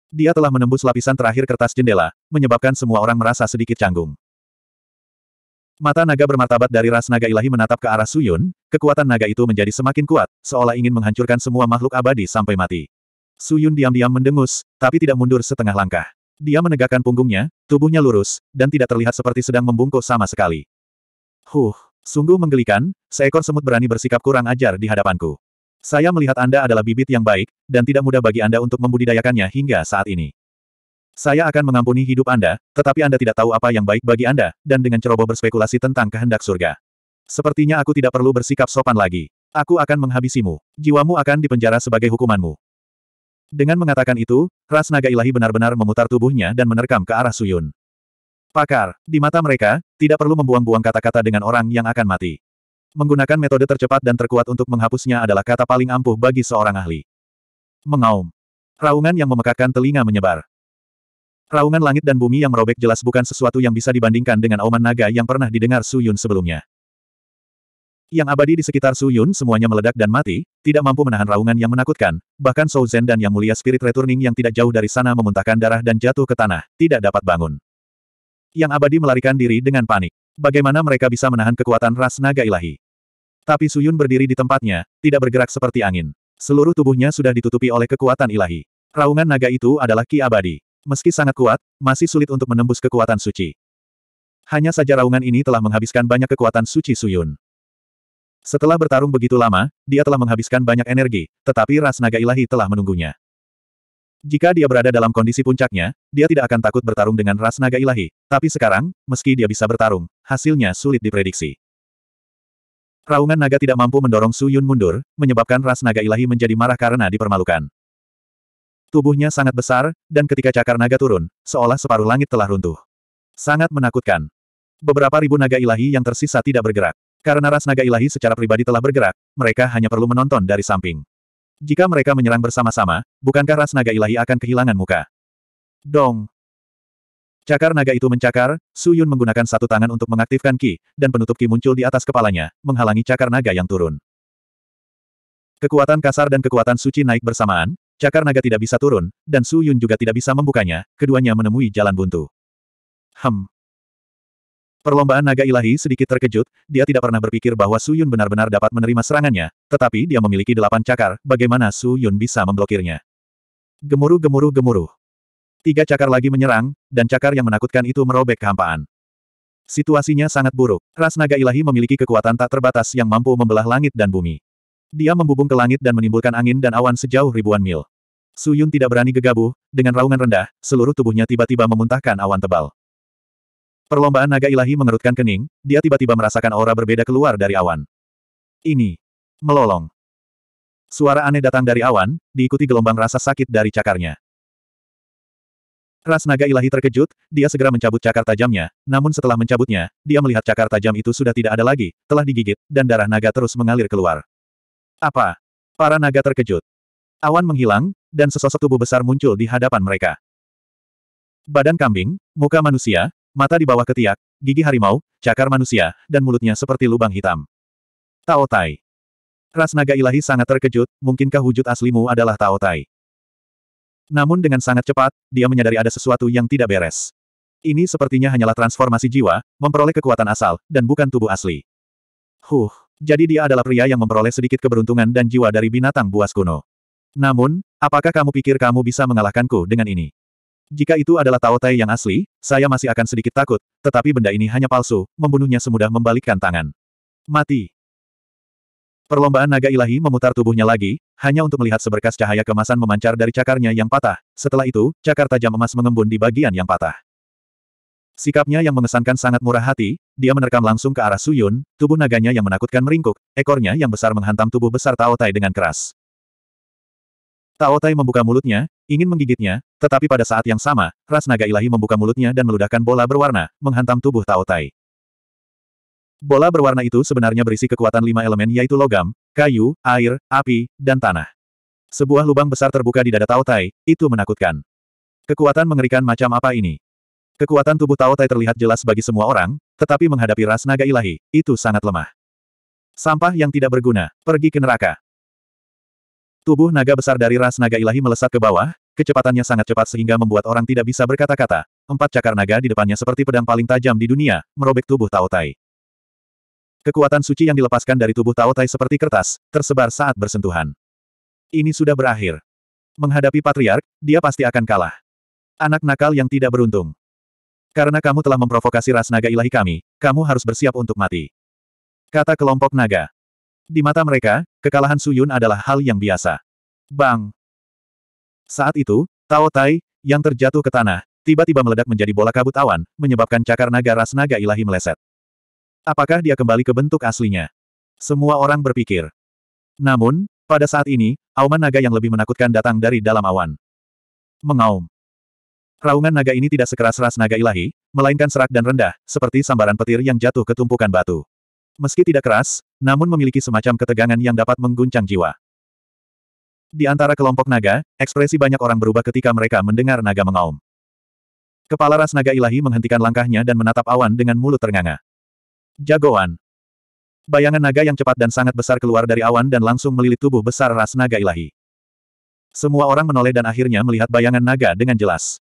Dia telah menembus lapisan terakhir kertas jendela, menyebabkan semua orang merasa sedikit canggung. Mata naga bermartabat dari ras naga ilahi menatap ke arah Suyun, kekuatan naga itu menjadi semakin kuat, seolah ingin menghancurkan semua makhluk abadi sampai mati. Suyun diam-diam mendengus, tapi tidak mundur setengah langkah. Dia menegakkan punggungnya, tubuhnya lurus, dan tidak terlihat seperti sedang membungkuk sama sekali. Huh, sungguh menggelikan, seekor semut berani bersikap kurang ajar di hadapanku. Saya melihat Anda adalah bibit yang baik, dan tidak mudah bagi Anda untuk membudidayakannya hingga saat ini. Saya akan mengampuni hidup Anda, tetapi Anda tidak tahu apa yang baik bagi Anda, dan dengan ceroboh berspekulasi tentang kehendak surga. Sepertinya aku tidak perlu bersikap sopan lagi. Aku akan menghabisimu. Jiwamu akan dipenjara sebagai hukumanmu. Dengan mengatakan itu, ras naga ilahi benar-benar memutar tubuhnya dan menerkam ke arah Suyun. Pakar, di mata mereka, tidak perlu membuang-buang kata-kata dengan orang yang akan mati. Menggunakan metode tercepat dan terkuat untuk menghapusnya adalah kata paling ampuh bagi seorang ahli. Mengaum. Raungan yang memekakan telinga menyebar. Raungan langit dan bumi yang merobek jelas bukan sesuatu yang bisa dibandingkan dengan auman naga yang pernah didengar Su Yun sebelumnya. Yang abadi di sekitar Su Yun semuanya meledak dan mati, tidak mampu menahan raungan yang menakutkan, bahkan Shou Zhen dan Yang Mulia Spirit Returning yang tidak jauh dari sana memuntahkan darah dan jatuh ke tanah, tidak dapat bangun. Yang abadi melarikan diri dengan panik. Bagaimana mereka bisa menahan kekuatan ras naga ilahi? Tapi Su Yun berdiri di tempatnya, tidak bergerak seperti angin. Seluruh tubuhnya sudah ditutupi oleh kekuatan ilahi. Raungan naga itu adalah ki abadi. Meski sangat kuat, masih sulit untuk menembus kekuatan suci. Hanya saja raungan ini telah menghabiskan banyak kekuatan suci Suyun. Setelah bertarung begitu lama, dia telah menghabiskan banyak energi, tetapi ras naga ilahi telah menunggunya. Jika dia berada dalam kondisi puncaknya, dia tidak akan takut bertarung dengan ras naga ilahi, tapi sekarang, meski dia bisa bertarung, hasilnya sulit diprediksi. Raungan naga tidak mampu mendorong Suyun mundur, menyebabkan ras naga ilahi menjadi marah karena dipermalukan. Tubuhnya sangat besar, dan ketika cakar naga turun, seolah separuh langit telah runtuh. Sangat menakutkan. Beberapa ribu naga ilahi yang tersisa tidak bergerak. Karena ras naga ilahi secara pribadi telah bergerak, mereka hanya perlu menonton dari samping. Jika mereka menyerang bersama-sama, bukankah ras naga ilahi akan kehilangan muka? Dong! Cakar naga itu mencakar, Su Yun menggunakan satu tangan untuk mengaktifkan Ki, dan penutup Ki muncul di atas kepalanya, menghalangi cakar naga yang turun. Kekuatan kasar dan kekuatan suci naik bersamaan, Cakar naga tidak bisa turun, dan Su Yun juga tidak bisa membukanya, keduanya menemui jalan buntu. Hem. Perlombaan naga ilahi sedikit terkejut, dia tidak pernah berpikir bahwa Su Yun benar-benar dapat menerima serangannya, tetapi dia memiliki delapan cakar, bagaimana Su Yun bisa memblokirnya. Gemuruh gemuruh gemuruh. Tiga cakar lagi menyerang, dan cakar yang menakutkan itu merobek kehampaan. Situasinya sangat buruk. Ras naga ilahi memiliki kekuatan tak terbatas yang mampu membelah langit dan bumi. Dia membubung ke langit dan menimbulkan angin dan awan sejauh ribuan mil. Su Yun tidak berani gegabah, dengan raungan rendah, seluruh tubuhnya tiba-tiba memuntahkan awan tebal. Perlombaan naga ilahi mengerutkan kening, dia tiba-tiba merasakan aura berbeda keluar dari awan. Ini. Melolong. Suara aneh datang dari awan, diikuti gelombang rasa sakit dari cakarnya. Ras naga ilahi terkejut, dia segera mencabut cakar tajamnya, namun setelah mencabutnya, dia melihat cakar tajam itu sudah tidak ada lagi, telah digigit, dan darah naga terus mengalir keluar. Apa? Para naga terkejut. Awan menghilang, dan sesosok tubuh besar muncul di hadapan mereka. Badan kambing, muka manusia, mata di bawah ketiak, gigi harimau, cakar manusia, dan mulutnya seperti lubang hitam. Tao Tai. Ras naga ilahi sangat terkejut, mungkinkah wujud aslimu adalah Tao Tai? Namun dengan sangat cepat, dia menyadari ada sesuatu yang tidak beres. Ini sepertinya hanyalah transformasi jiwa, memperoleh kekuatan asal, dan bukan tubuh asli. Huh. Jadi dia adalah pria yang memperoleh sedikit keberuntungan dan jiwa dari binatang buas kuno. Namun, apakah kamu pikir kamu bisa mengalahkanku dengan ini? Jika itu adalah Tao Tai yang asli, saya masih akan sedikit takut, tetapi benda ini hanya palsu, membunuhnya semudah membalikkan tangan. Mati. Perlombaan naga ilahi memutar tubuhnya lagi, hanya untuk melihat seberkas cahaya kemasan memancar dari cakarnya yang patah. Setelah itu, cakar tajam emas mengembun di bagian yang patah. Sikapnya yang mengesankan sangat murah hati, dia menerkam langsung ke arah Suyun, tubuh naganya yang menakutkan meringkuk, ekornya yang besar menghantam tubuh besar Tao Tai dengan keras. Tao Tai membuka mulutnya, ingin menggigitnya, tetapi pada saat yang sama, ras naga ilahi membuka mulutnya dan meludahkan bola berwarna, menghantam tubuh Tao Tai. Bola berwarna itu sebenarnya berisi kekuatan lima elemen yaitu logam, kayu, air, api, dan tanah. Sebuah lubang besar terbuka di dada Tao Tai, itu menakutkan. Kekuatan mengerikan macam apa ini? Kekuatan tubuh Tao Tai terlihat jelas bagi semua orang, tetapi menghadapi ras naga ilahi, itu sangat lemah. Sampah yang tidak berguna, pergi ke neraka. Tubuh naga besar dari ras naga ilahi melesat ke bawah, kecepatannya sangat cepat sehingga membuat orang tidak bisa berkata-kata. Empat cakar naga di depannya seperti pedang paling tajam di dunia, merobek tubuh Tao Tai. Kekuatan suci yang dilepaskan dari tubuh Tao Tai seperti kertas, tersebar saat bersentuhan. Ini sudah berakhir. Menghadapi patriark, dia pasti akan kalah. Anak nakal yang tidak beruntung. Karena kamu telah memprovokasi ras naga ilahi kami, kamu harus bersiap untuk mati. Kata kelompok naga. Di mata mereka, kekalahan Suyun adalah hal yang biasa. Bang! Saat itu, Tao Tai, yang terjatuh ke tanah, tiba-tiba meledak menjadi bola kabut awan, menyebabkan cakar naga ras naga ilahi meleset. Apakah dia kembali ke bentuk aslinya? Semua orang berpikir. Namun, pada saat ini, auman naga yang lebih menakutkan datang dari dalam awan. Mengaum. Raungan naga ini tidak sekeras ras naga ilahi, melainkan serak dan rendah, seperti sambaran petir yang jatuh ke tumpukan batu. Meski tidak keras, namun memiliki semacam ketegangan yang dapat mengguncang jiwa. Di antara kelompok naga, ekspresi banyak orang berubah ketika mereka mendengar naga mengaum. Kepala ras naga ilahi menghentikan langkahnya dan menatap awan dengan mulut ternganga. Jagoan. Bayangan naga yang cepat dan sangat besar keluar dari awan dan langsung melilit tubuh besar ras naga ilahi. Semua orang menoleh dan akhirnya melihat bayangan naga dengan jelas.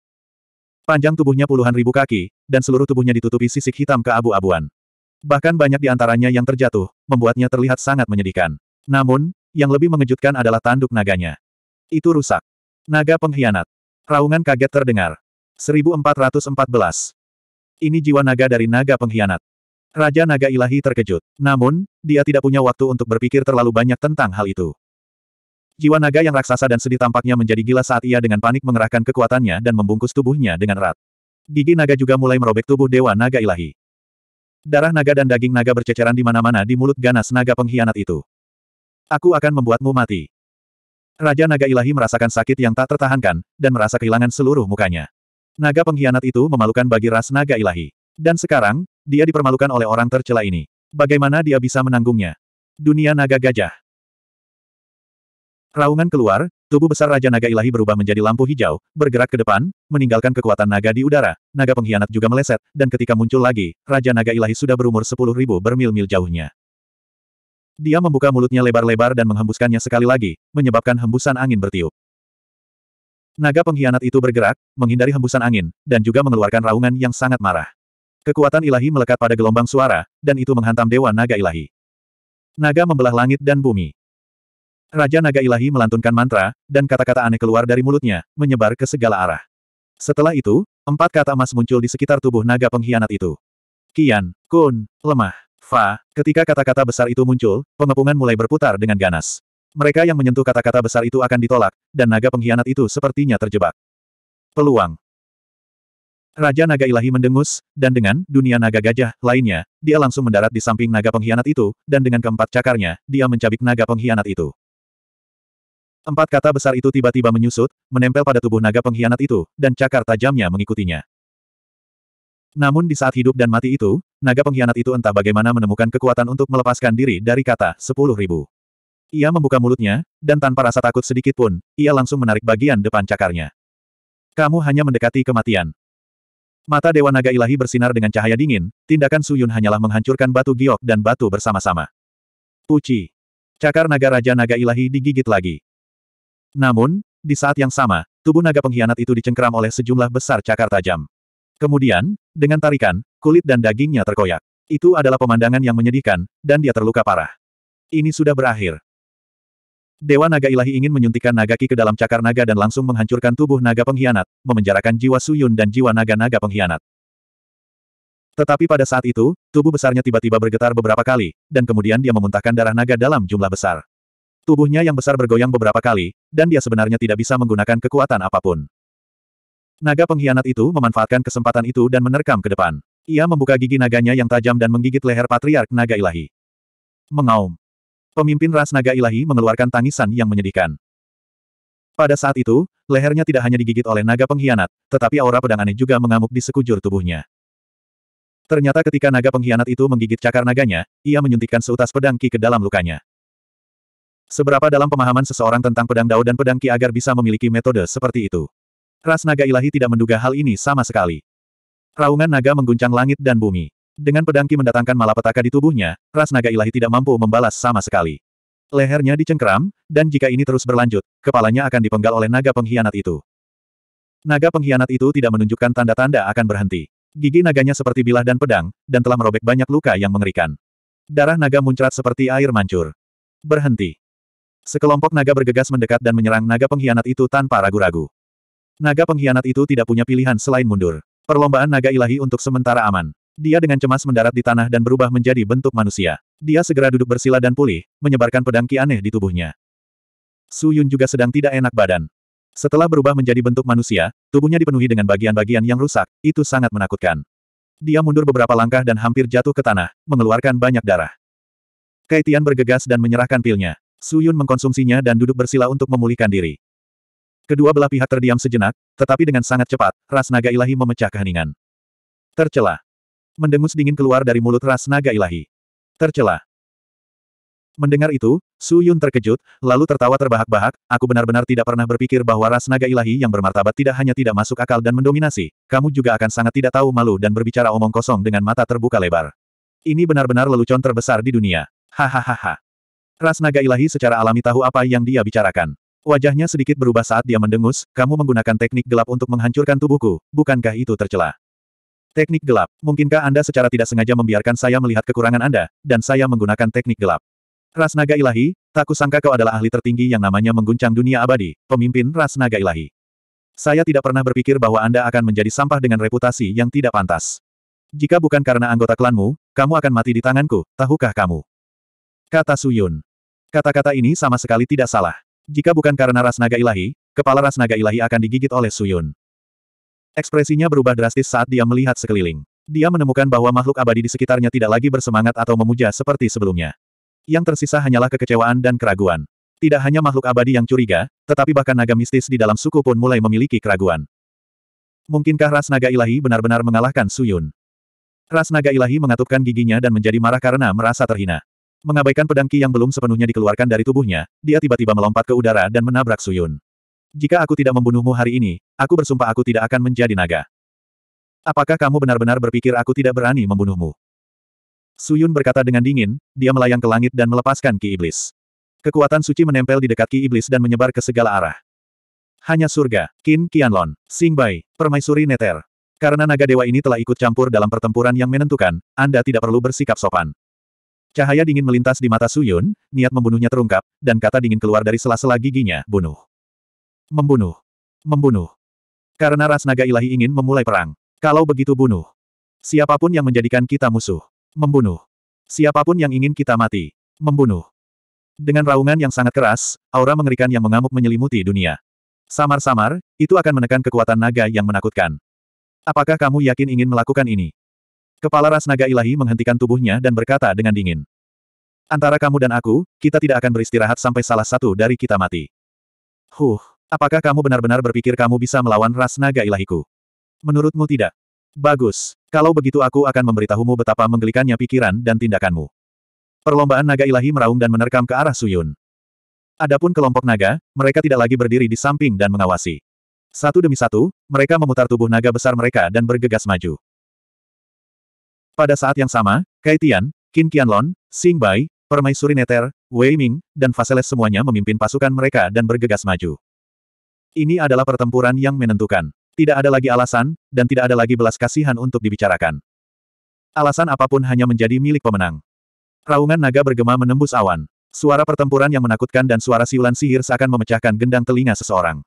Panjang tubuhnya puluhan ribu kaki, dan seluruh tubuhnya ditutupi sisik hitam ke abu abuan Bahkan banyak di antaranya yang terjatuh, membuatnya terlihat sangat menyedihkan. Namun, yang lebih mengejutkan adalah tanduk naganya. Itu rusak. Naga pengkhianat. Raungan kaget terdengar. 1414. Ini jiwa naga dari naga pengkhianat. Raja naga ilahi terkejut. Namun, dia tidak punya waktu untuk berpikir terlalu banyak tentang hal itu. Jiwa naga yang raksasa dan sedih tampaknya menjadi gila saat ia dengan panik mengerahkan kekuatannya dan membungkus tubuhnya dengan erat. Gigi naga juga mulai merobek tubuh dewa naga ilahi. Darah naga dan daging naga berceceran di mana-mana di mulut ganas naga pengkhianat itu. Aku akan membuatmu mati. Raja naga ilahi merasakan sakit yang tak tertahankan, dan merasa kehilangan seluruh mukanya. Naga pengkhianat itu memalukan bagi ras naga ilahi. Dan sekarang, dia dipermalukan oleh orang tercela ini. Bagaimana dia bisa menanggungnya? Dunia naga gajah. Raungan keluar, tubuh besar Raja Naga Ilahi berubah menjadi lampu hijau, bergerak ke depan, meninggalkan kekuatan naga di udara. Naga pengkhianat juga meleset, dan ketika muncul lagi, Raja Naga Ilahi sudah berumur sepuluh ribu bermil-mil jauhnya. Dia membuka mulutnya lebar-lebar dan menghembuskannya sekali lagi, menyebabkan hembusan angin bertiup. Naga pengkhianat itu bergerak, menghindari hembusan angin, dan juga mengeluarkan raungan yang sangat marah. Kekuatan ilahi melekat pada gelombang suara, dan itu menghantam Dewa Naga Ilahi. Naga membelah langit dan bumi. Raja Naga Ilahi melantunkan mantra, dan kata-kata aneh keluar dari mulutnya, menyebar ke segala arah. Setelah itu, empat kata emas muncul di sekitar tubuh naga pengkhianat itu. Kian, kun, lemah, fa. Ketika kata-kata besar itu muncul, pengepungan mulai berputar dengan ganas. Mereka yang menyentuh kata-kata besar itu akan ditolak, dan naga pengkhianat itu sepertinya terjebak. Peluang Raja Naga Ilahi mendengus, dan dengan dunia naga gajah lainnya, dia langsung mendarat di samping naga pengkhianat itu, dan dengan keempat cakarnya, dia mencabik naga pengkhianat itu. Empat kata besar itu tiba-tiba menyusut, menempel pada tubuh naga pengkhianat itu, dan cakar tajamnya mengikutinya. Namun di saat hidup dan mati itu, naga pengkhianat itu entah bagaimana menemukan kekuatan untuk melepaskan diri dari kata sepuluh ribu. Ia membuka mulutnya, dan tanpa rasa takut sedikit pun, ia langsung menarik bagian depan cakarnya. Kamu hanya mendekati kematian. Mata Dewa Naga Ilahi bersinar dengan cahaya dingin, tindakan Suyun hanyalah menghancurkan batu giok dan batu bersama-sama. Puci. Cakar Naga Raja Naga Ilahi digigit lagi. Namun, di saat yang sama, tubuh naga pengkhianat itu dicengkeram oleh sejumlah besar cakar tajam. Kemudian, dengan tarikan, kulit dan dagingnya terkoyak. Itu adalah pemandangan yang menyedihkan, dan dia terluka parah. Ini sudah berakhir. Dewa Naga Ilahi ingin menyuntikkan naga ki ke dalam cakar naga dan langsung menghancurkan tubuh naga pengkhianat, memenjarakan jiwa Suyun dan jiwa naga-naga pengkhianat. Tetapi pada saat itu, tubuh besarnya tiba-tiba bergetar beberapa kali, dan kemudian dia memuntahkan darah naga dalam jumlah besar. Tubuhnya yang besar bergoyang beberapa kali, dan dia sebenarnya tidak bisa menggunakan kekuatan apapun. Naga pengkhianat itu memanfaatkan kesempatan itu dan menerkam ke depan. Ia membuka gigi naganya yang tajam dan menggigit leher patriark naga ilahi. Mengaum. Pemimpin ras naga ilahi mengeluarkan tangisan yang menyedihkan. Pada saat itu, lehernya tidak hanya digigit oleh naga pengkhianat, tetapi aura pedang aneh juga mengamuk di sekujur tubuhnya. Ternyata ketika naga pengkhianat itu menggigit cakar naganya, ia menyuntikkan seutas pedang ki ke dalam lukanya. Seberapa dalam pemahaman seseorang tentang pedang dao dan pedang ki agar bisa memiliki metode seperti itu? Ras naga ilahi tidak menduga hal ini sama sekali. Raungan naga mengguncang langit dan bumi. Dengan pedang ki mendatangkan malapetaka di tubuhnya, ras naga ilahi tidak mampu membalas sama sekali. Lehernya dicengkram, dan jika ini terus berlanjut, kepalanya akan dipenggal oleh naga pengkhianat itu. Naga pengkhianat itu tidak menunjukkan tanda-tanda akan berhenti. Gigi naganya seperti bilah dan pedang, dan telah merobek banyak luka yang mengerikan. Darah naga muncrat seperti air mancur. Berhenti. Sekelompok naga bergegas mendekat dan menyerang naga pengkhianat itu tanpa ragu-ragu. Naga pengkhianat itu tidak punya pilihan selain mundur. Perlombaan naga ilahi untuk sementara aman. Dia dengan cemas mendarat di tanah dan berubah menjadi bentuk manusia. Dia segera duduk bersila dan pulih, menyebarkan pedang ki aneh di tubuhnya. Su Yun juga sedang tidak enak badan. Setelah berubah menjadi bentuk manusia, tubuhnya dipenuhi dengan bagian-bagian yang rusak, itu sangat menakutkan. Dia mundur beberapa langkah dan hampir jatuh ke tanah, mengeluarkan banyak darah. Kaitian bergegas dan menyerahkan pilnya. Suyun mengkonsumsinya dan duduk bersila untuk memulihkan diri. Kedua belah pihak terdiam sejenak, tetapi dengan sangat cepat, ras naga ilahi memecah keheningan. Tercela. Mendengus dingin keluar dari mulut ras naga ilahi. Tercela. Mendengar itu, Su Yun terkejut, lalu tertawa terbahak-bahak, aku benar-benar tidak pernah berpikir bahwa ras naga ilahi yang bermartabat tidak hanya tidak masuk akal dan mendominasi, kamu juga akan sangat tidak tahu malu dan berbicara omong kosong dengan mata terbuka lebar. Ini benar-benar lelucon terbesar di dunia. Hahaha. Ras naga ilahi secara alami tahu apa yang dia bicarakan. Wajahnya sedikit berubah saat dia mendengus, kamu menggunakan teknik gelap untuk menghancurkan tubuhku, bukankah itu tercela? Teknik gelap, mungkinkah Anda secara tidak sengaja membiarkan saya melihat kekurangan Anda, dan saya menggunakan teknik gelap? Ras naga ilahi, tak kusangka kau adalah ahli tertinggi yang namanya mengguncang dunia abadi, pemimpin ras naga ilahi. Saya tidak pernah berpikir bahwa Anda akan menjadi sampah dengan reputasi yang tidak pantas. Jika bukan karena anggota klanmu, kamu akan mati di tanganku, tahukah kamu? Kata Suyun. Kata-kata ini sama sekali tidak salah. Jika bukan karena ras naga ilahi, kepala ras naga ilahi akan digigit oleh Suyun. Ekspresinya berubah drastis saat dia melihat sekeliling. Dia menemukan bahwa makhluk abadi di sekitarnya tidak lagi bersemangat atau memuja seperti sebelumnya. Yang tersisa hanyalah kekecewaan dan keraguan. Tidak hanya makhluk abadi yang curiga, tetapi bahkan naga mistis di dalam suku pun mulai memiliki keraguan. Mungkinkah ras naga ilahi benar-benar mengalahkan Suyun? Ras naga ilahi mengatupkan giginya dan menjadi marah karena merasa terhina. Mengabaikan pedang Ki yang belum sepenuhnya dikeluarkan dari tubuhnya, dia tiba-tiba melompat ke udara dan menabrak Suyun. Jika aku tidak membunuhmu hari ini, aku bersumpah aku tidak akan menjadi naga. Apakah kamu benar-benar berpikir aku tidak berani membunuhmu? Suyun berkata dengan dingin, dia melayang ke langit dan melepaskan Ki Iblis. Kekuatan suci menempel di dekat Ki Iblis dan menyebar ke segala arah. Hanya surga, Qin Qianlon, Singbai, Permaisuri Neter. Karena naga dewa ini telah ikut campur dalam pertempuran yang menentukan, Anda tidak perlu bersikap sopan. Cahaya dingin melintas di mata Suyun, niat membunuhnya terungkap, dan kata dingin keluar dari sela-sela giginya, bunuh. Membunuh. Membunuh. Karena ras naga ilahi ingin memulai perang. Kalau begitu bunuh. Siapapun yang menjadikan kita musuh. Membunuh. Siapapun yang ingin kita mati. Membunuh. Dengan raungan yang sangat keras, aura mengerikan yang mengamuk menyelimuti dunia. Samar-samar, itu akan menekan kekuatan naga yang menakutkan. Apakah kamu yakin ingin melakukan ini? Kepala ras naga ilahi menghentikan tubuhnya dan berkata dengan dingin. Antara kamu dan aku, kita tidak akan beristirahat sampai salah satu dari kita mati. Huh, apakah kamu benar-benar berpikir kamu bisa melawan ras naga ilahiku? Menurutmu tidak? Bagus, kalau begitu aku akan memberitahumu betapa menggelikannya pikiran dan tindakanmu. Perlombaan naga ilahi meraung dan menerkam ke arah Suyun. Adapun kelompok naga, mereka tidak lagi berdiri di samping dan mengawasi. Satu demi satu, mereka memutar tubuh naga besar mereka dan bergegas maju. Pada saat yang sama, Kai Tian, Qin Qianlon, Xing Bai, Permaisuri Neter, Wei Ming, dan Faseles semuanya memimpin pasukan mereka dan bergegas maju. Ini adalah pertempuran yang menentukan. Tidak ada lagi alasan, dan tidak ada lagi belas kasihan untuk dibicarakan. Alasan apapun hanya menjadi milik pemenang. Raungan naga bergema menembus awan. Suara pertempuran yang menakutkan dan suara siulan sihir seakan memecahkan gendang telinga seseorang.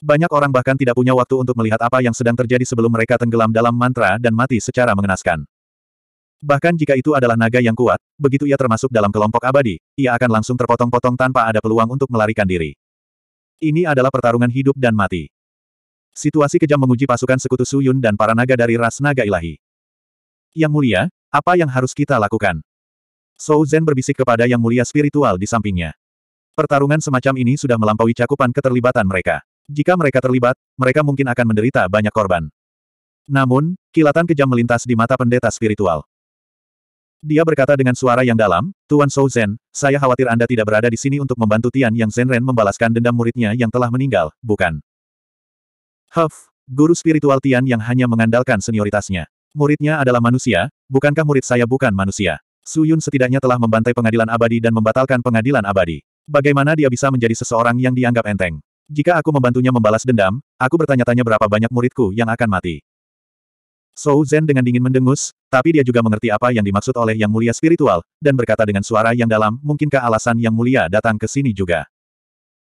Banyak orang bahkan tidak punya waktu untuk melihat apa yang sedang terjadi sebelum mereka tenggelam dalam mantra dan mati secara mengenaskan. Bahkan jika itu adalah naga yang kuat, begitu ia termasuk dalam kelompok abadi, ia akan langsung terpotong-potong tanpa ada peluang untuk melarikan diri. Ini adalah pertarungan hidup dan mati. Situasi kejam menguji pasukan sekutu Suyun dan para naga dari ras naga ilahi. Yang mulia, apa yang harus kita lakukan? Sou Zhen berbisik kepada yang mulia spiritual di sampingnya. Pertarungan semacam ini sudah melampaui cakupan keterlibatan mereka. Jika mereka terlibat, mereka mungkin akan menderita banyak korban. Namun, kilatan kejam melintas di mata pendeta spiritual. Dia berkata dengan suara yang dalam, Tuan Shou Zhen, saya khawatir Anda tidak berada di sini untuk membantu Tian Yang Zhenren membalaskan dendam muridnya yang telah meninggal, bukan? Huff, guru spiritual Tian Yang hanya mengandalkan senioritasnya. Muridnya adalah manusia, bukankah murid saya bukan manusia? Su Yun setidaknya telah membantai pengadilan abadi dan membatalkan pengadilan abadi. Bagaimana dia bisa menjadi seseorang yang dianggap enteng? Jika aku membantunya membalas dendam, aku bertanya-tanya berapa banyak muridku yang akan mati. So Zen dengan dingin mendengus, tapi dia juga mengerti apa yang dimaksud oleh yang mulia spiritual, dan berkata dengan suara yang dalam, mungkinkah alasan yang mulia datang ke sini juga.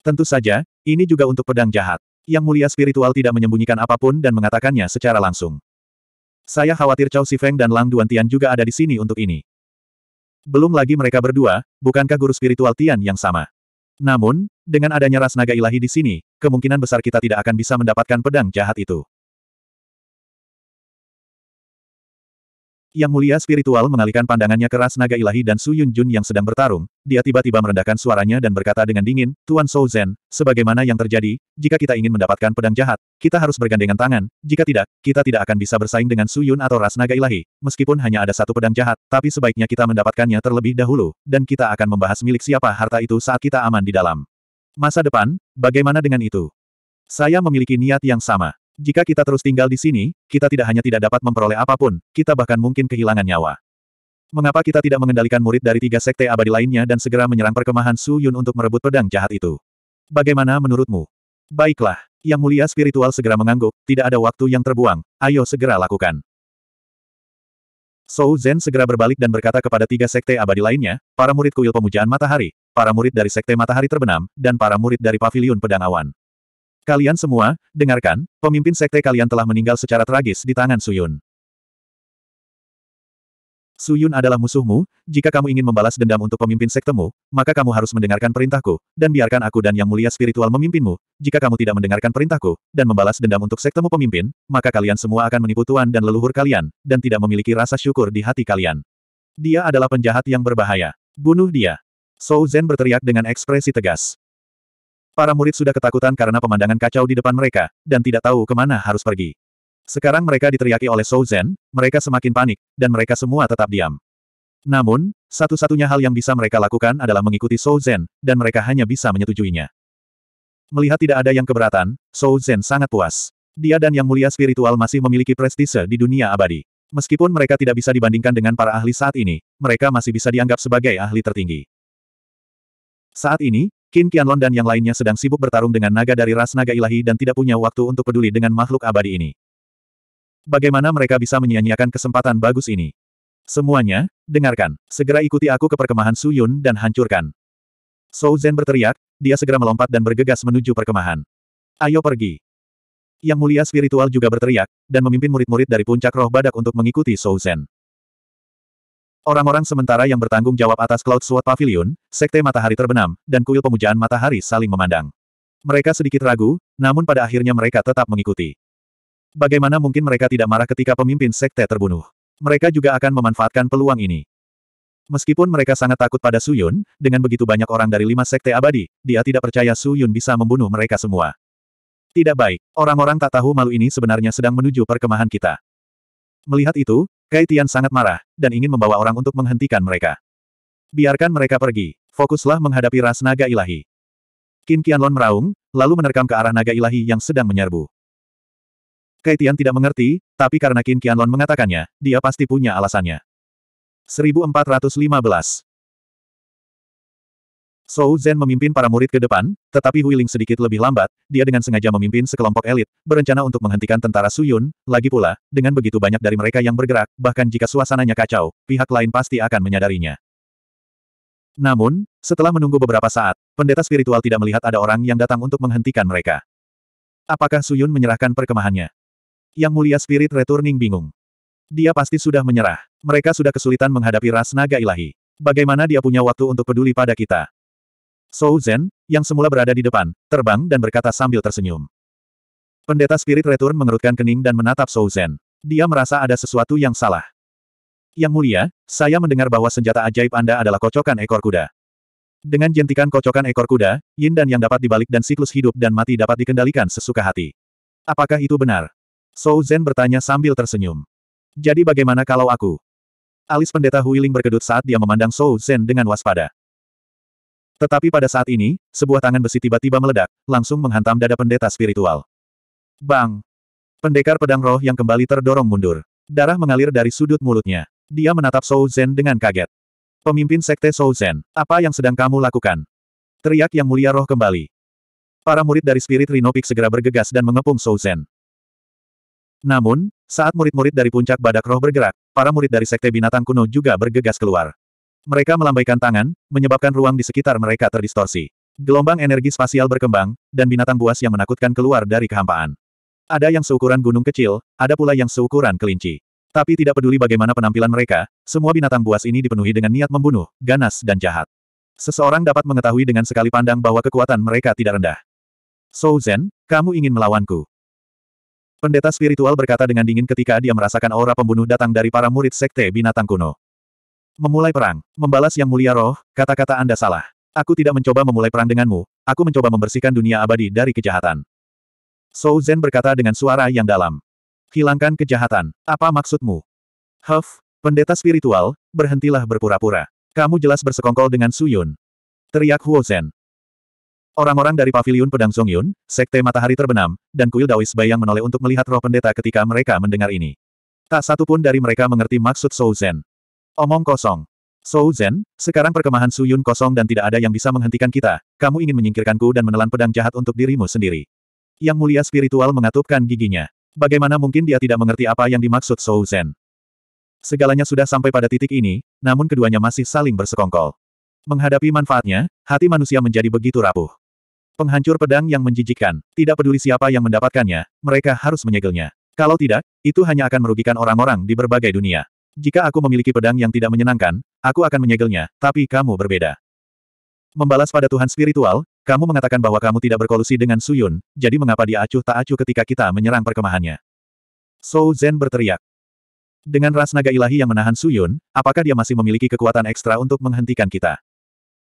Tentu saja, ini juga untuk pedang jahat. Yang mulia spiritual tidak menyembunyikan apapun dan mengatakannya secara langsung. Saya khawatir Cao Sifeng dan Lang Duantian juga ada di sini untuk ini. Belum lagi mereka berdua, bukankah guru spiritual Tian yang sama? Namun, dengan adanya ras naga ilahi di sini, kemungkinan besar kita tidak akan bisa mendapatkan pedang jahat itu. Yang mulia spiritual mengalihkan pandangannya ke ras naga ilahi dan Su Yun Jun yang sedang bertarung, dia tiba-tiba merendahkan suaranya dan berkata dengan dingin, Tuan Shou Zhen, sebagaimana yang terjadi, jika kita ingin mendapatkan pedang jahat, kita harus bergandengan tangan, jika tidak, kita tidak akan bisa bersaing dengan Su Yun atau ras naga ilahi, meskipun hanya ada satu pedang jahat, tapi sebaiknya kita mendapatkannya terlebih dahulu, dan kita akan membahas milik siapa harta itu saat kita aman di dalam. Masa depan, bagaimana dengan itu? Saya memiliki niat yang sama. Jika kita terus tinggal di sini, kita tidak hanya tidak dapat memperoleh apapun, kita bahkan mungkin kehilangan nyawa. Mengapa kita tidak mengendalikan murid dari tiga sekte abadi lainnya dan segera menyerang perkemahan Su Yun untuk merebut pedang jahat itu? Bagaimana menurutmu? Baiklah, yang mulia spiritual segera mengangguk, tidak ada waktu yang terbuang, ayo segera lakukan. So Zen segera berbalik dan berkata kepada tiga sekte abadi lainnya, para murid kuil pemujaan matahari, para murid dari Sekte Matahari Terbenam, dan para murid dari Paviliun Pedang Awan. Kalian semua, dengarkan, pemimpin sekte kalian telah meninggal secara tragis di tangan Suyun. Suyun adalah musuhmu, jika kamu ingin membalas dendam untuk pemimpin sektemu, maka kamu harus mendengarkan perintahku, dan biarkan aku dan yang mulia spiritual memimpinmu, jika kamu tidak mendengarkan perintahku, dan membalas dendam untuk sektemu pemimpin, maka kalian semua akan menipu tuan dan leluhur kalian, dan tidak memiliki rasa syukur di hati kalian. Dia adalah penjahat yang berbahaya. Bunuh dia. Sou Zhen berteriak dengan ekspresi tegas. Para murid sudah ketakutan karena pemandangan kacau di depan mereka, dan tidak tahu kemana harus pergi. Sekarang mereka diteriaki oleh Sou Zhen, mereka semakin panik, dan mereka semua tetap diam. Namun, satu-satunya hal yang bisa mereka lakukan adalah mengikuti Sou Zhen, dan mereka hanya bisa menyetujuinya. Melihat tidak ada yang keberatan, Sou Zhen sangat puas. Dia dan Yang Mulia Spiritual masih memiliki prestise di dunia abadi. Meskipun mereka tidak bisa dibandingkan dengan para ahli saat ini, mereka masih bisa dianggap sebagai ahli tertinggi. Saat ini, Qin Qianlon dan yang lainnya sedang sibuk bertarung dengan naga dari ras naga ilahi dan tidak punya waktu untuk peduli dengan makhluk abadi ini. Bagaimana mereka bisa menyia-nyiakan kesempatan bagus ini? Semuanya, dengarkan. Segera ikuti aku ke perkemahan Suyun dan hancurkan. Shou Zhen berteriak, dia segera melompat dan bergegas menuju perkemahan. Ayo pergi. Yang mulia spiritual juga berteriak, dan memimpin murid-murid dari puncak roh badak untuk mengikuti Shou Zhen. Orang-orang sementara yang bertanggung jawab atas Cloud Sword Pavilion, Sekte Matahari Terbenam, dan Kuil Pemujaan Matahari saling memandang. Mereka sedikit ragu, namun pada akhirnya mereka tetap mengikuti. Bagaimana mungkin mereka tidak marah ketika pemimpin Sekte terbunuh? Mereka juga akan memanfaatkan peluang ini. Meskipun mereka sangat takut pada Su Yun, dengan begitu banyak orang dari lima sekte abadi, dia tidak percaya Su Yun bisa membunuh mereka semua. Tidak baik, orang-orang tak tahu malu ini sebenarnya sedang menuju perkemahan kita. Melihat itu, Kai Tian sangat marah, dan ingin membawa orang untuk menghentikan mereka. Biarkan mereka pergi, fokuslah menghadapi ras naga ilahi. Qin Qianlong meraung, lalu menerkam ke arah naga ilahi yang sedang menyerbu. Kai Tian tidak mengerti, tapi karena Qin Qianlong mengatakannya, dia pasti punya alasannya. 1415 Sou Zen memimpin para murid ke depan, tetapi Huiling sedikit lebih lambat, dia dengan sengaja memimpin sekelompok elit, berencana untuk menghentikan tentara Su Yun. lagi pula, dengan begitu banyak dari mereka yang bergerak, bahkan jika suasananya kacau, pihak lain pasti akan menyadarinya. Namun, setelah menunggu beberapa saat, pendeta spiritual tidak melihat ada orang yang datang untuk menghentikan mereka. Apakah Su Yun menyerahkan perkemahannya? Yang mulia spirit returning bingung. Dia pasti sudah menyerah. Mereka sudah kesulitan menghadapi ras naga ilahi. Bagaimana dia punya waktu untuk peduli pada kita? Sou Zhen, yang semula berada di depan, terbang dan berkata sambil tersenyum. Pendeta Spirit Return mengerutkan kening dan menatap Sou Zhen. Dia merasa ada sesuatu yang salah. Yang mulia, saya mendengar bahwa senjata ajaib Anda adalah kocokan ekor kuda. Dengan jentikan kocokan ekor kuda, yin dan yang dapat dibalik dan siklus hidup dan mati dapat dikendalikan sesuka hati. Apakah itu benar? Sou Zhen bertanya sambil tersenyum. Jadi bagaimana kalau aku? Alis pendeta Huiling berkedut saat dia memandang Sou Zhen dengan waspada. Tetapi pada saat ini, sebuah tangan besi tiba-tiba meledak, langsung menghantam dada pendeta spiritual. Bang! Pendekar pedang roh yang kembali terdorong mundur. Darah mengalir dari sudut mulutnya. Dia menatap Shou Zhen dengan kaget. Pemimpin sekte Shou Zhen, apa yang sedang kamu lakukan? Teriak yang mulia roh kembali. Para murid dari spirit Rinopik segera bergegas dan mengepung Shou Zhen. Namun, saat murid-murid dari puncak badak roh bergerak, para murid dari sekte binatang kuno juga bergegas keluar. Mereka melambaikan tangan, menyebabkan ruang di sekitar mereka terdistorsi. Gelombang energi spasial berkembang, dan binatang buas yang menakutkan keluar dari kehampaan. Ada yang seukuran gunung kecil, ada pula yang seukuran kelinci. Tapi tidak peduli bagaimana penampilan mereka, semua binatang buas ini dipenuhi dengan niat membunuh, ganas dan jahat. Seseorang dapat mengetahui dengan sekali pandang bahwa kekuatan mereka tidak rendah. So Zen, kamu ingin melawanku. Pendeta spiritual berkata dengan dingin ketika dia merasakan aura pembunuh datang dari para murid sekte binatang kuno. Memulai perang. Membalas yang mulia roh, kata-kata Anda salah. Aku tidak mencoba memulai perang denganmu, aku mencoba membersihkan dunia abadi dari kejahatan. Shou Zhen berkata dengan suara yang dalam. Hilangkan kejahatan. Apa maksudmu? Huff, pendeta spiritual, berhentilah berpura-pura. Kamu jelas bersekongkol dengan Su Yun. Teriak Huo Zhen. Orang-orang dari Paviliun pedang Song Yun, sekte matahari terbenam, dan kuil Daois Bayang menoleh untuk melihat roh pendeta ketika mereka mendengar ini. Tak satu pun dari mereka mengerti maksud Shou Zhen. Omong kosong. Shou Zhen, sekarang perkemahan Suyun kosong dan tidak ada yang bisa menghentikan kita, kamu ingin menyingkirkanku dan menelan pedang jahat untuk dirimu sendiri. Yang mulia spiritual mengatupkan giginya. Bagaimana mungkin dia tidak mengerti apa yang dimaksud Shou Zhen? Segalanya sudah sampai pada titik ini, namun keduanya masih saling bersekongkol. Menghadapi manfaatnya, hati manusia menjadi begitu rapuh. Penghancur pedang yang menjijikkan, tidak peduli siapa yang mendapatkannya, mereka harus menyegelnya. Kalau tidak, itu hanya akan merugikan orang-orang di berbagai dunia. Jika aku memiliki pedang yang tidak menyenangkan, aku akan menyegelnya, tapi kamu berbeda. Membalas pada Tuhan spiritual, kamu mengatakan bahwa kamu tidak berkolusi dengan Suyun, jadi mengapa dia acuh tak acuh ketika kita menyerang perkemahannya? So Zen berteriak. Dengan ras naga ilahi yang menahan Suyun, apakah dia masih memiliki kekuatan ekstra untuk menghentikan kita?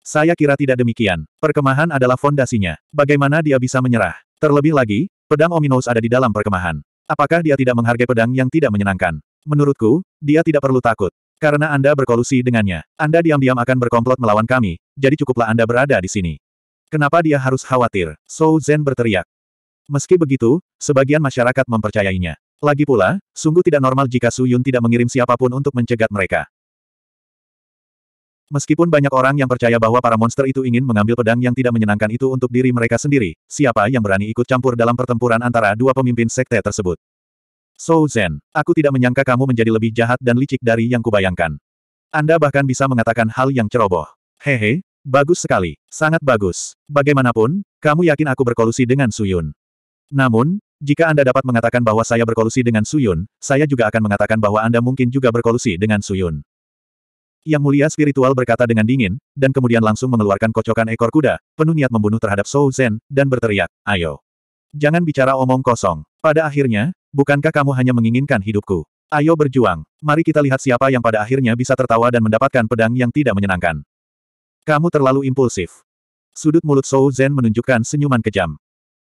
Saya kira tidak demikian. Perkemahan adalah fondasinya. Bagaimana dia bisa menyerah? Terlebih lagi, pedang Ominous ada di dalam perkemahan. Apakah dia tidak menghargai pedang yang tidak menyenangkan? Menurutku, dia tidak perlu takut. Karena Anda berkolusi dengannya, Anda diam-diam akan berkomplot melawan kami, jadi cukuplah Anda berada di sini. Kenapa dia harus khawatir? So Zhen berteriak. Meski begitu, sebagian masyarakat mempercayainya. Lagi pula, sungguh tidak normal jika Su Yun tidak mengirim siapapun untuk mencegat mereka. Meskipun banyak orang yang percaya bahwa para monster itu ingin mengambil pedang yang tidak menyenangkan itu untuk diri mereka sendiri, siapa yang berani ikut campur dalam pertempuran antara dua pemimpin sekte tersebut? So Zhen, aku tidak menyangka kamu menjadi lebih jahat dan licik dari yang kubayangkan. Anda bahkan bisa mengatakan hal yang ceroboh. Hehe, bagus sekali, sangat bagus. Bagaimanapun, kamu yakin aku berkolusi dengan Suyun. Namun, jika Anda dapat mengatakan bahwa saya berkolusi dengan Suyun, saya juga akan mengatakan bahwa Anda mungkin juga berkolusi dengan Suyun. Yang mulia spiritual berkata dengan dingin, dan kemudian langsung mengeluarkan kocokan ekor kuda, penuh niat membunuh terhadap Sou Zhen, dan berteriak, ayo. Jangan bicara omong kosong. Pada akhirnya, Bukankah kamu hanya menginginkan hidupku? Ayo berjuang. Mari kita lihat siapa yang pada akhirnya bisa tertawa dan mendapatkan pedang yang tidak menyenangkan. Kamu terlalu impulsif. Sudut mulut Zhou Zhen menunjukkan senyuman kejam.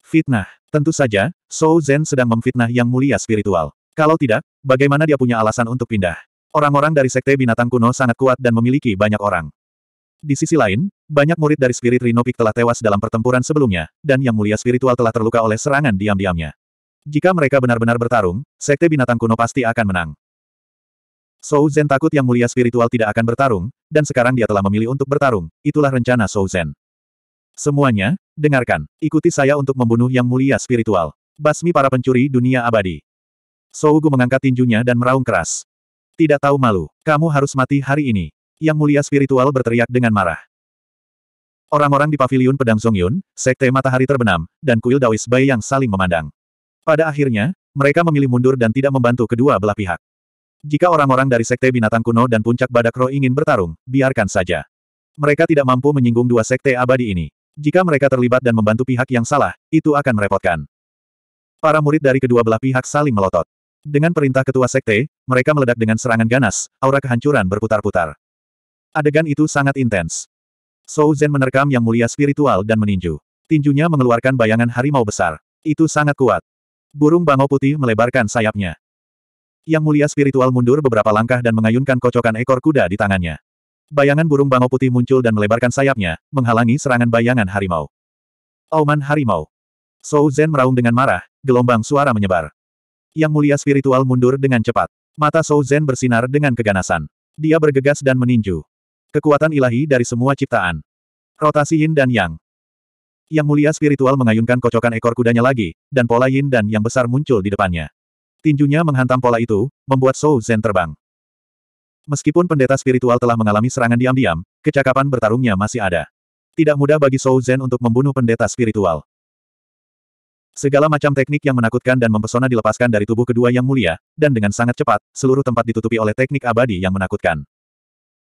Fitnah. Tentu saja, Zhou Zhen sedang memfitnah yang mulia spiritual. Kalau tidak, bagaimana dia punya alasan untuk pindah? Orang-orang dari sekte binatang kuno sangat kuat dan memiliki banyak orang. Di sisi lain, banyak murid dari spirit Rinopik telah tewas dalam pertempuran sebelumnya, dan yang mulia spiritual telah terluka oleh serangan diam-diamnya. Jika mereka benar-benar bertarung, Sekte Binatang Kuno pasti akan menang. Shou Zhen takut yang mulia spiritual tidak akan bertarung, dan sekarang dia telah memilih untuk bertarung, itulah rencana Shou Zhen. Semuanya, dengarkan, ikuti saya untuk membunuh yang mulia spiritual. Basmi para pencuri dunia abadi. Shou Gu mengangkat tinjunya dan meraung keras. Tidak tahu malu, kamu harus mati hari ini. Yang mulia spiritual berteriak dengan marah. Orang-orang di paviliun pedang Zongyun, sekte matahari terbenam, dan kuil Daois Bai yang saling memandang. Pada akhirnya, mereka memilih mundur dan tidak membantu kedua belah pihak. Jika orang-orang dari Sekte Binatang Kuno dan Puncak Badak Roh ingin bertarung, biarkan saja. Mereka tidak mampu menyinggung dua Sekte Abadi ini. Jika mereka terlibat dan membantu pihak yang salah, itu akan merepotkan. Para murid dari kedua belah pihak saling melotot. Dengan perintah ketua sekte, mereka meledak dengan serangan ganas, aura kehancuran berputar-putar. Adegan itu sangat intens. Shou Zhen menerkam yang mulia spiritual dan meninju. Tinjunya mengeluarkan bayangan harimau besar. Itu sangat kuat. Burung bangau putih melebarkan sayapnya. Yang mulia spiritual mundur beberapa langkah dan mengayunkan kocokan ekor kuda di tangannya. Bayangan burung bangau putih muncul dan melebarkan sayapnya, menghalangi serangan bayangan harimau. Auman harimau. Sou Zhen meraung dengan marah, gelombang suara menyebar. Yang mulia spiritual mundur dengan cepat. Mata Sou Zhen bersinar dengan keganasan. Dia bergegas dan meninju. Kekuatan ilahi dari semua ciptaan. Rotasi Yin dan Yang. Yang mulia spiritual mengayunkan kocokan ekor kudanya lagi, dan pola yin dan yang besar muncul di depannya. Tinjunya menghantam pola itu, membuat So Zen terbang. Meskipun pendeta spiritual telah mengalami serangan diam-diam, kecakapan bertarungnya masih ada. Tidak mudah bagi So Zen untuk membunuh pendeta spiritual. Segala macam teknik yang menakutkan dan mempesona dilepaskan dari tubuh kedua yang mulia, dan dengan sangat cepat, seluruh tempat ditutupi oleh teknik abadi yang menakutkan.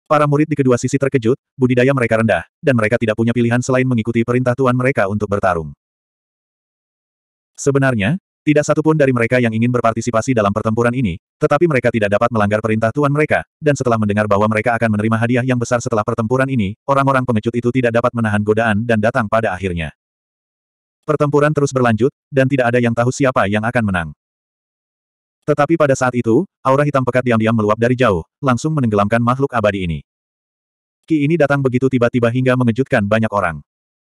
Para murid di kedua sisi terkejut, budidaya mereka rendah, dan mereka tidak punya pilihan selain mengikuti perintah tuan mereka untuk bertarung. Sebenarnya, tidak satupun dari mereka yang ingin berpartisipasi dalam pertempuran ini, tetapi mereka tidak dapat melanggar perintah tuan mereka, dan setelah mendengar bahwa mereka akan menerima hadiah yang besar setelah pertempuran ini, orang-orang pengecut itu tidak dapat menahan godaan dan datang pada akhirnya. Pertempuran terus berlanjut, dan tidak ada yang tahu siapa yang akan menang. Tetapi pada saat itu, aura hitam pekat diam-diam meluap dari jauh, langsung menenggelamkan makhluk abadi ini. Ki ini datang begitu tiba-tiba hingga mengejutkan banyak orang.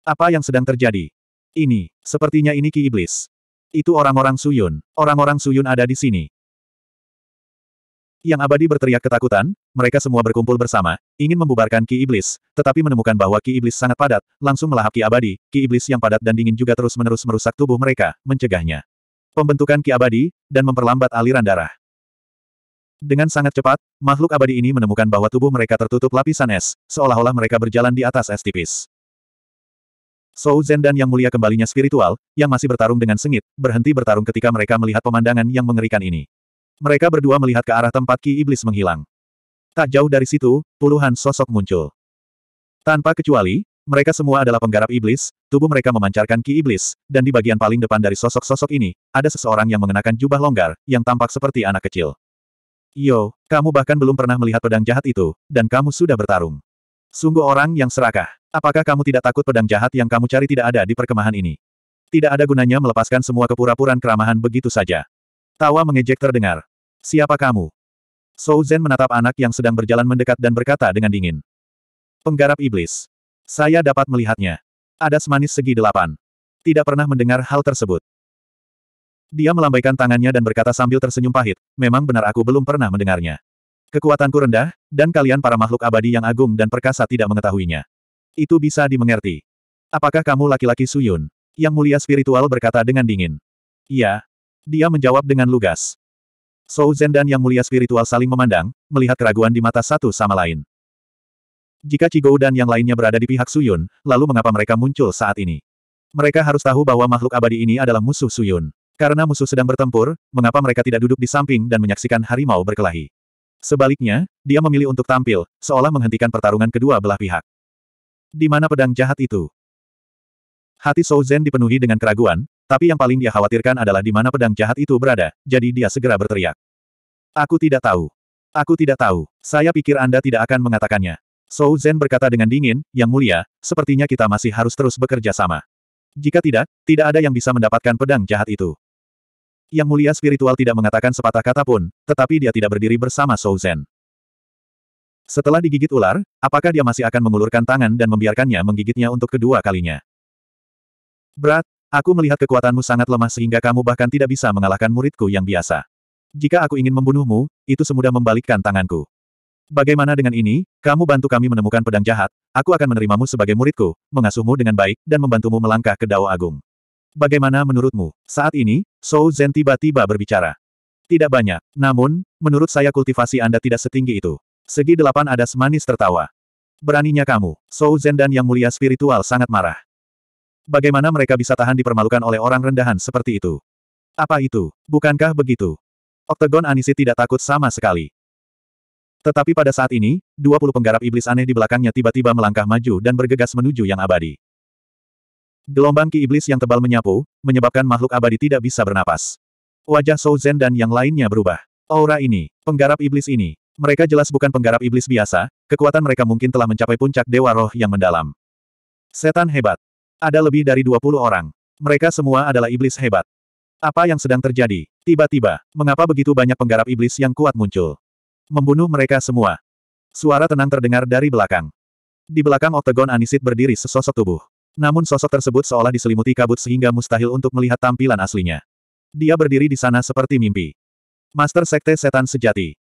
Apa yang sedang terjadi? Ini, sepertinya ini Ki Iblis. Itu orang-orang Suyun, orang-orang Suyun ada di sini. Yang abadi berteriak ketakutan, mereka semua berkumpul bersama, ingin membubarkan Ki Iblis, tetapi menemukan bahwa Ki Iblis sangat padat, langsung melahap Ki Abadi, Ki Iblis yang padat dan dingin juga terus-menerus merusak tubuh mereka, mencegahnya pembentukan ki abadi, dan memperlambat aliran darah. Dengan sangat cepat, makhluk abadi ini menemukan bahwa tubuh mereka tertutup lapisan es, seolah-olah mereka berjalan di atas es tipis. Shou Zen dan Yang Mulia kembalinya spiritual, yang masih bertarung dengan sengit, berhenti bertarung ketika mereka melihat pemandangan yang mengerikan ini. Mereka berdua melihat ke arah tempat Ki Iblis menghilang. Tak jauh dari situ, puluhan sosok muncul. Tanpa kecuali, mereka semua adalah penggarap iblis, tubuh mereka memancarkan ki iblis, dan di bagian paling depan dari sosok-sosok ini, ada seseorang yang mengenakan jubah longgar, yang tampak seperti anak kecil. Yo, kamu bahkan belum pernah melihat pedang jahat itu, dan kamu sudah bertarung. Sungguh orang yang serakah. Apakah kamu tidak takut pedang jahat yang kamu cari tidak ada di perkemahan ini? Tidak ada gunanya melepaskan semua kepura puraan keramahan begitu saja. Tawa mengejek terdengar. Siapa kamu? Shou Zhen menatap anak yang sedang berjalan mendekat dan berkata dengan dingin. Penggarap iblis. Saya dapat melihatnya. Ada semanis segi delapan. Tidak pernah mendengar hal tersebut. Dia melambaikan tangannya dan berkata sambil tersenyum pahit, memang benar aku belum pernah mendengarnya. Kekuatanku rendah, dan kalian para makhluk abadi yang agung dan perkasa tidak mengetahuinya. Itu bisa dimengerti. Apakah kamu laki-laki Suyun? Yang mulia spiritual berkata dengan dingin. Iya. Dia menjawab dengan lugas. Shou Zen dan yang mulia spiritual saling memandang, melihat keraguan di mata satu sama lain. Jika Cigou dan yang lainnya berada di pihak Suyun, lalu mengapa mereka muncul saat ini? Mereka harus tahu bahwa makhluk abadi ini adalah musuh Suyun. Karena musuh sedang bertempur, mengapa mereka tidak duduk di samping dan menyaksikan harimau berkelahi? Sebaliknya, dia memilih untuk tampil, seolah menghentikan pertarungan kedua belah pihak. Di mana pedang jahat itu? Hati Shou Zhen dipenuhi dengan keraguan, tapi yang paling dia khawatirkan adalah di mana pedang jahat itu berada, jadi dia segera berteriak. Aku tidak tahu. Aku tidak tahu. Saya pikir Anda tidak akan mengatakannya. Zhou Zhen berkata dengan dingin, yang mulia, sepertinya kita masih harus terus bekerja sama. Jika tidak, tidak ada yang bisa mendapatkan pedang jahat itu. Yang mulia spiritual tidak mengatakan sepatah kata pun, tetapi dia tidak berdiri bersama Zhou Zhen. Setelah digigit ular, apakah dia masih akan mengulurkan tangan dan membiarkannya menggigitnya untuk kedua kalinya? Berat, aku melihat kekuatanmu sangat lemah sehingga kamu bahkan tidak bisa mengalahkan muridku yang biasa. Jika aku ingin membunuhmu, itu semudah membalikkan tanganku. Bagaimana dengan ini, kamu bantu kami menemukan pedang jahat, aku akan menerimamu sebagai muridku, mengasuhmu dengan baik, dan membantumu melangkah ke Dao Agung. Bagaimana menurutmu? Saat ini, Shou Zhen tiba-tiba berbicara. Tidak banyak, namun, menurut saya kultivasi Anda tidak setinggi itu. Segi delapan ada semanis tertawa. Beraninya kamu, Shou Zhen dan yang mulia spiritual sangat marah. Bagaimana mereka bisa tahan dipermalukan oleh orang rendahan seperti itu? Apa itu? Bukankah begitu? Oktagon Anisi tidak takut sama sekali. Tetapi pada saat ini, dua penggarap iblis aneh di belakangnya tiba-tiba melangkah maju dan bergegas menuju yang abadi. Gelombang ki iblis yang tebal menyapu, menyebabkan makhluk abadi tidak bisa bernapas. Wajah Shou Zhen dan yang lainnya berubah. Aura ini, penggarap iblis ini. Mereka jelas bukan penggarap iblis biasa, kekuatan mereka mungkin telah mencapai puncak dewa roh yang mendalam. Setan hebat. Ada lebih dari 20 orang. Mereka semua adalah iblis hebat. Apa yang sedang terjadi? Tiba-tiba, mengapa begitu banyak penggarap iblis yang kuat muncul? Membunuh mereka semua. Suara tenang terdengar dari belakang. Di belakang oktagon Anisit berdiri sesosok tubuh. Namun sosok tersebut seolah diselimuti kabut sehingga mustahil untuk melihat tampilan aslinya. Dia berdiri di sana seperti mimpi. Master Sekte Setan Sejati.